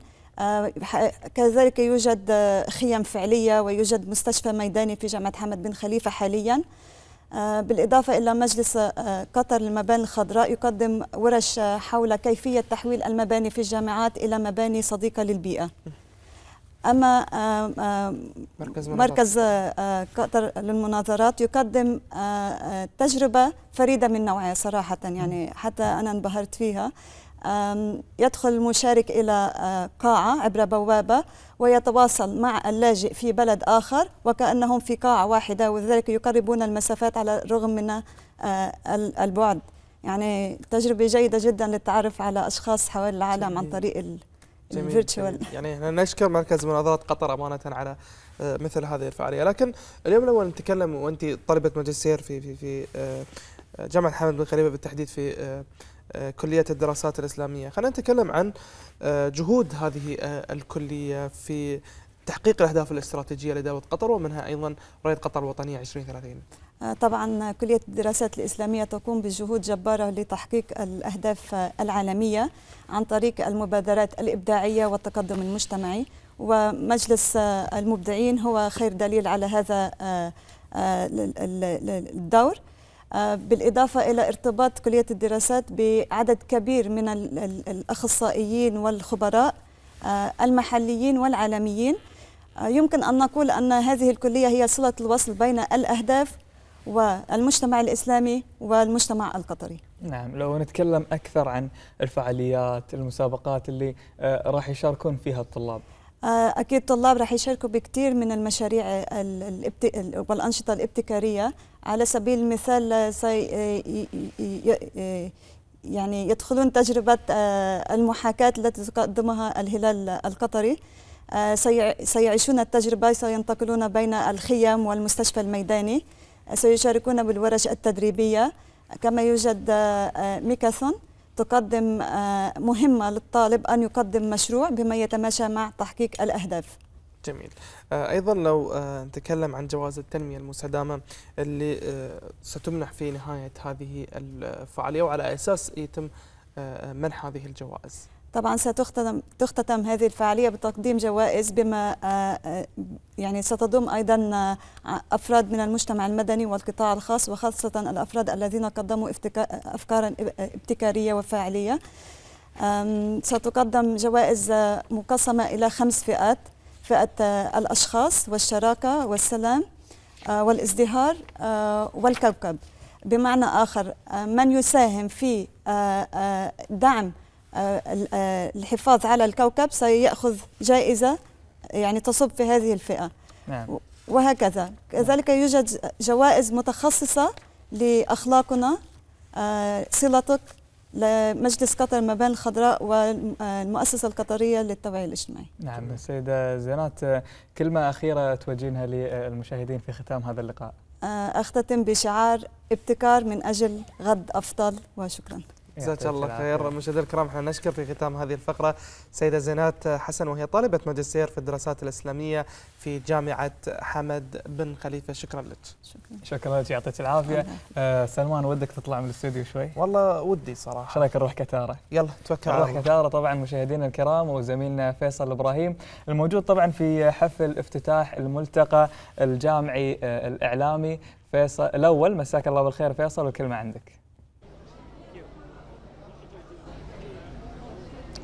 I: كذلك يوجد خيم فعلية ويوجد مستشفى ميداني في جامعة حمد بن خليفة حاليا آه، بالإضافة إلى مجلس آه، قطر للمباني الخضراء يقدم ورش حول كيفية تحويل المباني في الجامعات إلى مباني صديقة للبيئة أما مركز, مركز آه، قطر للمناظرات يقدم تجربة فريدة من نوعها صراحة يعني حتى أنا انبهرت فيها يدخل المشارك إلى آه، قاعة عبر بوابة ويتواصل مع اللاجئ في بلد آخر وكأنهم في قاعة واحدة وذلك يقربون المسافات على الرغم من آه، البعد يعني تجربة جيدة جدا للتعرف على أشخاص حول العالم عن طريق الفيرتشوال
A: يعني نشكر مركز مناظرات قطر أمانة على آه، مثل هذه الفعالية لكن اليوم الأول نتكلم وأنت طالبة ماجستير في في في جامعة حمد بن خليفة بالتحديد في آه، كلية الدراسات الإسلامية خلينا نتكلم عن آه، جهود هذه آه، الكلية في تحقيق الأهداف الاستراتيجية لدولة قطر ومنها أيضا رؤية قطر الوطنية 2030
I: طبعا كلية الدراسات الإسلامية تقوم بجهود جبارة لتحقيق الأهداف العالمية عن طريق المبادرات الإبداعية والتقدم المجتمعي ومجلس المبدعين هو خير دليل على هذا الدور آه، بالإضافة إلى ارتباط كلية الدراسات بعدد كبير من الأخصائيين والخبراء آه، المحليين والعالميين آه، يمكن أن نقول أن هذه الكلية هي صلة الوصل بين الأهداف والمجتمع الإسلامي والمجتمع القطري
B: نعم لو نتكلم أكثر عن الفعاليات المسابقات اللي راح يشاركون فيها الطلاب
I: آه، أكيد طلاب رح يشاركوا بكثير من المشاريع والأنشطة الابتكارية على سبيل المثال آه، آه، يعني يدخلون تجربة المحاكاة التي تقدمها الهلال القطري سيعيشون التجربة سينتقلون بين الخيام والمستشفى الميداني سيشاركون بالورش التدريبية كما يوجد ميكاثون تقدم آه، مهمة للطالب أن يقدم مشروع بما يتماشى مع تحقيق الأهداف
A: جميل آه، ايضا لو آه، نتكلم عن جواز التنميه المستدامه اللي ستمنح في نهايه هذه الفعاليه وعلى اساس يتم منح هذه الجوائز
I: طبعا ستختتم تختتم هذه الفعاليه بتقديم جوائز بما آه، آه، يعني ستضم ايضا آه، افراد من المجتمع المدني والقطاع الخاص وخاصه الافراد الذين قدموا افكارا ابتكاريه وفاعليه ستقدم جوائز مقسمه الى خمس فئات فئه الاشخاص والشراكه والسلام والازدهار والكوكب بمعنى اخر من يساهم في دعم آه، آه، الحفاظ على الكوكب سيأخذ جائزة يعني تصب في هذه الفئة نعم. وهكذا كذلك يوجد جوائز متخصصة لأخلاقنا آه، صلتك لمجلس قطر ما بين الخضراء والمؤسسة القطرية للتوعية الاجتماعي
B: نعم سيدة زينات كلمة أخيرة توجهينها للمشاهدين في ختام هذا اللقاء
I: أختتم بشعار ابتكار من أجل غد أفضل وشكرا جزاك
A: الله خير
B: مشاهدينا الكرام احنا
A: نشكر في ختام هذه الفقره سيده زينات حسن وهي طالبه ماجستير في الدراسات الاسلاميه
B: في جامعه حمد
A: بن خليفه شكرا لك
B: شكرا شكرا لك يعطيك العافيه آه سلمان ودك تطلع من الاستوديو شوي والله ودي صراحه ايش رايك نروح كتاره يلا توكل على الله كتاره طبعا مشاهدينا الكرام وزميلنا فيصل ابراهيم الموجود طبعا في حفل افتتاح الملتقى الجامعي آه، الاعلامي فيصل الاول مساك الله بالخير فيصل والكلمه عندك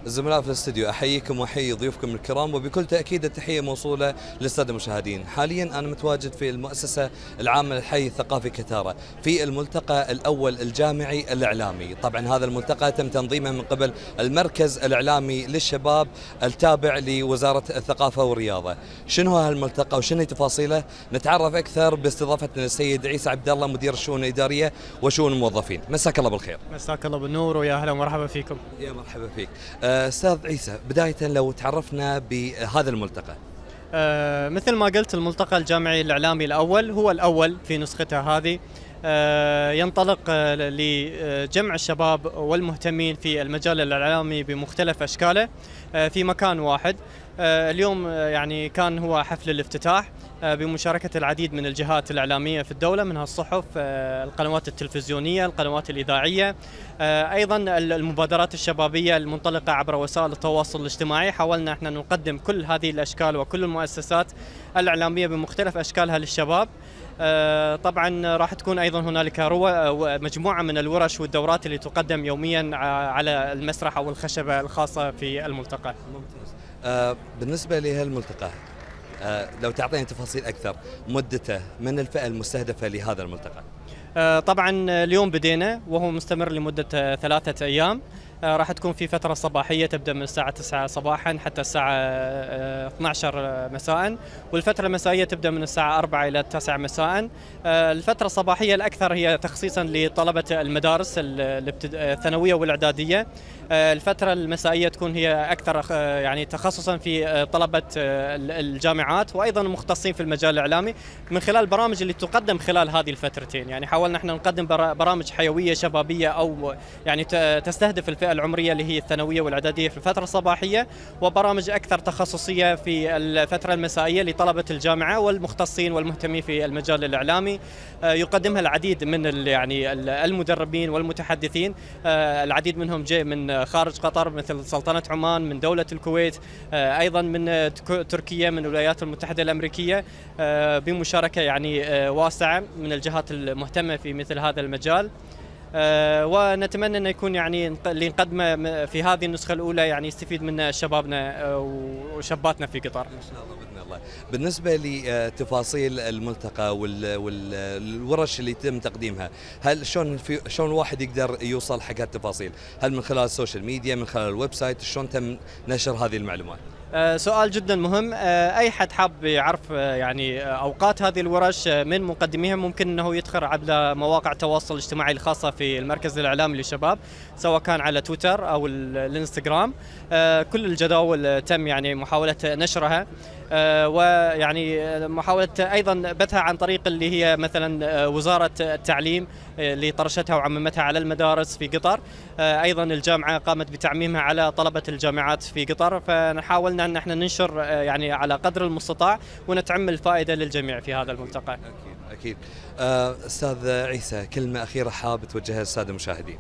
J: الزملاء في الاستديو احييكم واحيي ضيوفكم الكرام وبكل تاكيد التحيه موصوله للساده المشاهدين، حاليا انا متواجد في المؤسسه العامه للحي الثقافي كتاره في الملتقى الاول الجامعي الاعلامي، طبعا هذا الملتقى تم تنظيمه من قبل المركز الاعلامي للشباب التابع لوزاره الثقافه والرياضه. شنو هالملتقى وشنو تفاصيله؟ نتعرف اكثر باستضافتنا السيد عيسى عبد الله مدير الشؤون الاداريه وشؤون الموظفين، مساك الله بالخير.
K: مساك الله بالنور ويا اهلا ومرحبا فيكم. يا مرحبا فيك.
J: أه استاذ عيسى بدايه لو تعرفنا بهذا الملتقى
K: آه، مثل ما قلت الملتقى الجامعي الاعلامي الاول هو الاول في نسخته هذه آه، ينطلق آه، لجمع الشباب والمهتمين في المجال الاعلامي بمختلف اشكاله في مكان واحد اليوم يعني كان هو حفل الافتتاح آه، بمشاركة العديد من الجهات الإعلامية في الدولة منها الصحف آه، القنوات التلفزيونية القنوات الإذاعية آه، أيضا المبادرات الشبابية المنطلقة عبر وسائل التواصل الاجتماعي حاولنا احنا نقدم كل هذه الأشكال وكل المؤسسات الإعلامية بمختلف أشكالها للشباب طبعا راح تكون ايضا هنالك مجموعه من الورش والدورات اللي تقدم يوميا على المسرح او الخشبه الخاصه في الملتقى.
J: ممتاز. بالنسبه لهالملتقى آه، لو تعطينا تفاصيل أكثر مدته من الفئة المستهدفة لهذا الملتقى
K: آه، طبعا آه، اليوم بدينا وهو مستمر لمدة ثلاثة أيام راح تكون في فترة صباحية تبدأ من الساعة 9 صباحا حتى الساعة 12 مساء والفترة المسائية تبدأ من الساعة 4 إلى 9 مساء الفترة الصباحية الأكثر هي تخصيصا لطلبة المدارس الثانوية والإعدادية آه، الفترة المسائية تكون هي أكثر آه، يعني تخصصا في آه، طلبة الجامعات وأيضا مختصين في المجال الإعلامي من خلال البرامج اللي تقدم خلال هذه الفترتين يعني حاولنا احنا نقدم برامج حيوية شبابية أو يعني تستهدف الفئة العمرية اللي هي الثانوية والإعدادية في الفترة الصباحية وبرامج أكثر تخصصية في الفترة المسائية لطلبة الجامعة والمختصين والمهتمين في المجال الإعلامي يقدمها العديد من يعني المدربين والمتحدثين العديد منهم جاء من من خارج قطر مثل سلطنة عمان من دولة الكويت آه، أيضا من آه، تركيا من الولايات المتحدة الأمريكية آه، بمشاركة يعني واسعة من الجهات المهتمة في مثل هذا المجال آه، ونتمنى انه يكون يعني اللي نقدمه في هذه النسخه الاولى يعني يستفيد منه شبابنا آه، وشاباتنا في قطر ان شاء الله
J: باذن الله بالنسبه لتفاصيل الملتقى والورش اللي تم تقديمها هل شلون شلون الواحد يقدر يوصل حق هالتفاصيل هل من خلال السوشيال ميديا من خلال الويب سايت شلون تم نشر هذه المعلومات
K: آه، سؤال جدا مهم آه، اي حد حاب يعرف آه، يعني اوقات هذه الورش من مقدميها ممكن انه يدخل على مواقع التواصل الاجتماعي الخاصه في المركز الاعلامي للشباب سواء كان على تويتر او الانستغرام كل الجداول تم يعني محاوله نشرها آه، ويعني آه، محاولة أيضا بثها عن طريق اللي هي مثلا آه، وزارة التعليم اللي طرشتها وعممتها على المدارس في قطر أيضا الجامعة قامت بتعميمها على طلبة الجامعات في قطر فحاولنا أن احنا ننشر يعني على قدر المستطاع ونتعم الفائدة للجميع في هذا الملتقى أكيد
J: أكيد أستاذ عيسى
K: كلمة أخيرة
J: حاب توجهها للسادة المشاهدين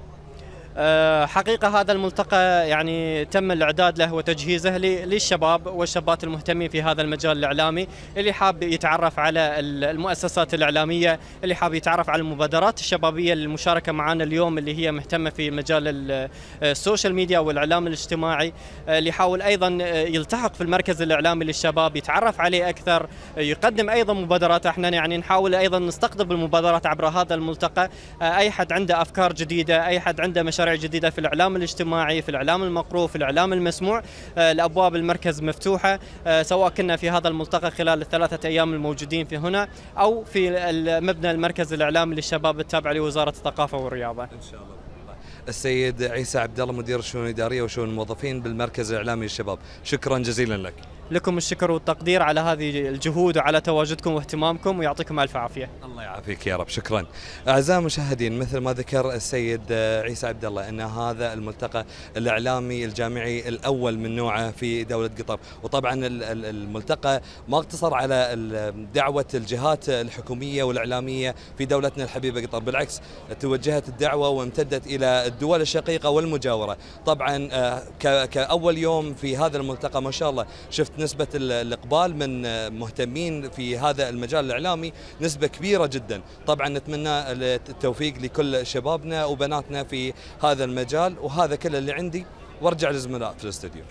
K: آه، حقيقة هذا الملتقى يعني تم الإعداد له وتجهيزه للشباب والشابات المهتمين في هذا المجال الإعلامي اللي حاب يتعرف على المؤسسات الإعلامية اللي حاب يتعرف على المبادرات الشبابية للمشاركة معنا اليوم اللي هي مهتمة في مجال آه، السوشيال ميديا والإعلام الاجتماعي آه، اللي يحاول أيضا يلتحق في المركز الإعلامي للشباب يتعرف عليه أكثر يقدم أيضا مبادرات احنا يعني نحاول أيضا نستقطب المبادرات عبر هذا الملتقى أي حد عنده أفكار جديدة أي حد عنده مشاريع مشاريع جديده في الاعلام الاجتماعي في الاعلام المقروء في الاعلام المسموع آه، الابواب المركز مفتوحه آه، سواء كنا في هذا الملتقى خلال الثلاثه ايام الموجودين في هنا او في مبنى المركز الاعلامي للشباب التابع لوزاره الثقافه والرياضه ان شاء الله
J: السيد عيسى عبد الله مدير الشؤون الاداريه وشؤون الموظفين بالمركز الاعلامي للشباب شكرا جزيلا لك
K: لكم الشكر والتقدير على هذه الجهود وعلى تواجدكم واهتمامكم ويعطيكم الف عافيه.
J: الله يعافيك يا رب شكرا. اعزائي المشاهدين مثل ما ذكر السيد عيسى عبد الله ان هذا الملتقى الاعلامي الجامعي الاول من نوعه في دوله قطر وطبعا الملتقى ما اقتصر على دعوه الجهات الحكوميه والاعلاميه في دولتنا الحبيبه قطر بالعكس توجهت الدعوه وامتدت الى الدول الشقيقه والمجاوره. طبعا آه، كاول يوم في هذا الملتقى ما شاء الله شفت نسبة الإقبال من مهتمين في هذا المجال الإعلامي نسبة كبيرة جدا طبعا نتمنى التوفيق لكل شبابنا وبناتنا في هذا المجال وهذا كل اللي عندي وارجع للزملاء في الاستوديو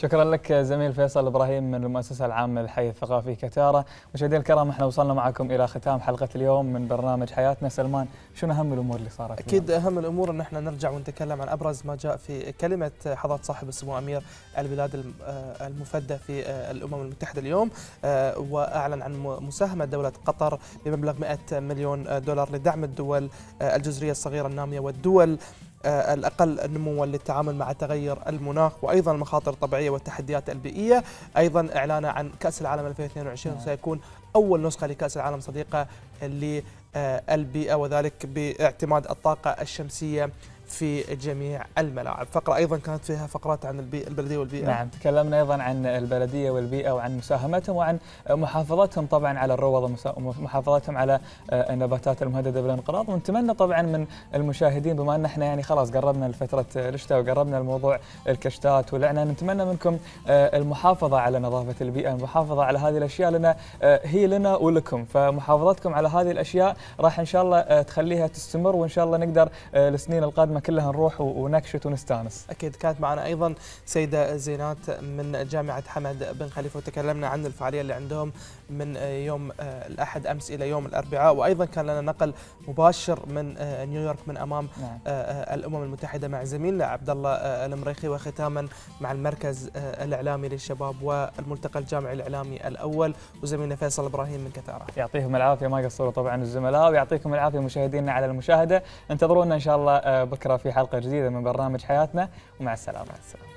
B: شكرا لك زميل فيصل ابراهيم من المؤسسه العامه للحي الثقافي كتاره، مشاهدينا الكرام احنا وصلنا معكم الى ختام حلقه اليوم من برنامج حياتنا سلمان، شنو اهم الامور اللي صارت؟ اكيد
A: اهم الامور ان احنا نرجع ونتكلم عن ابرز ما جاء في كلمه حضره صاحب السمو امير البلاد آه، المفدى في آه، الامم المتحده اليوم آه، واعلن عن مساهمه دوله قطر بمبلغ 100 مليون دولار لدعم الدول الجزريه الصغيره الناميه والدول آه، الأقل نموا للتعامل مع تغير المناخ وأيضا المخاطر الطبيعية والتحديات البيئية أيضا إعلانه عن كأس العالم 2022 نعم. سيكون أول نسخة لكأس العالم صديقة للبيئة وذلك باعتماد الطاقة الشمسية في جميع الملاعب فقرة أيضا كانت فيها
B: فقرات عن البلدية والبيئة نعم تكلمنا أيضا عن البلدية والبيئة وعن مساهمتهم وعن محافظتهم طبعا على الروضة ومحافظتهم على آه، النباتات المهددة بالانقراض ونتمنى طبعا من المشاهدين بما أن احنا يعني خلاص قربنا لفترة الشتاء وقربنا لموضوع الكشتات ولعنا نتمنى منكم آه، المحافظة على نظافة البيئة المحافظة على هذه الأشياء لنا آه، هي لنا ولكم فمحافظتكم على هذه الأشياء راح إن شاء الله تخليها تستمر وإن شاء الله نقدر السنين القادمة الخدمه كلها نروح ونكشت ونستانس. اكيد كانت معنا
A: ايضا سيده زينات من جامعه حمد بن خليفه وتكلمنا عن الفعاليه اللي عندهم من يوم آه، الاحد امس الى يوم الاربعاء وايضا كان لنا نقل مباشر من آه، نيويورك من امام نعم. آه، الامم المتحده مع زميلنا عبد الله المريخي وختاما مع المركز الاعلامي للشباب والملتقى الجامعي الاعلامي الاول
B: وزميلنا فيصل ابراهيم من كتاره. يعطيهم العافيه ما قصروا طبعا الزملاء ويعطيكم العافيه مشاهدينا على المشاهده انتظرونا ان شاء الله بكره بكرة في حلقة جديدة من برنامج حياتنا ومع السلامة, مع السلامة.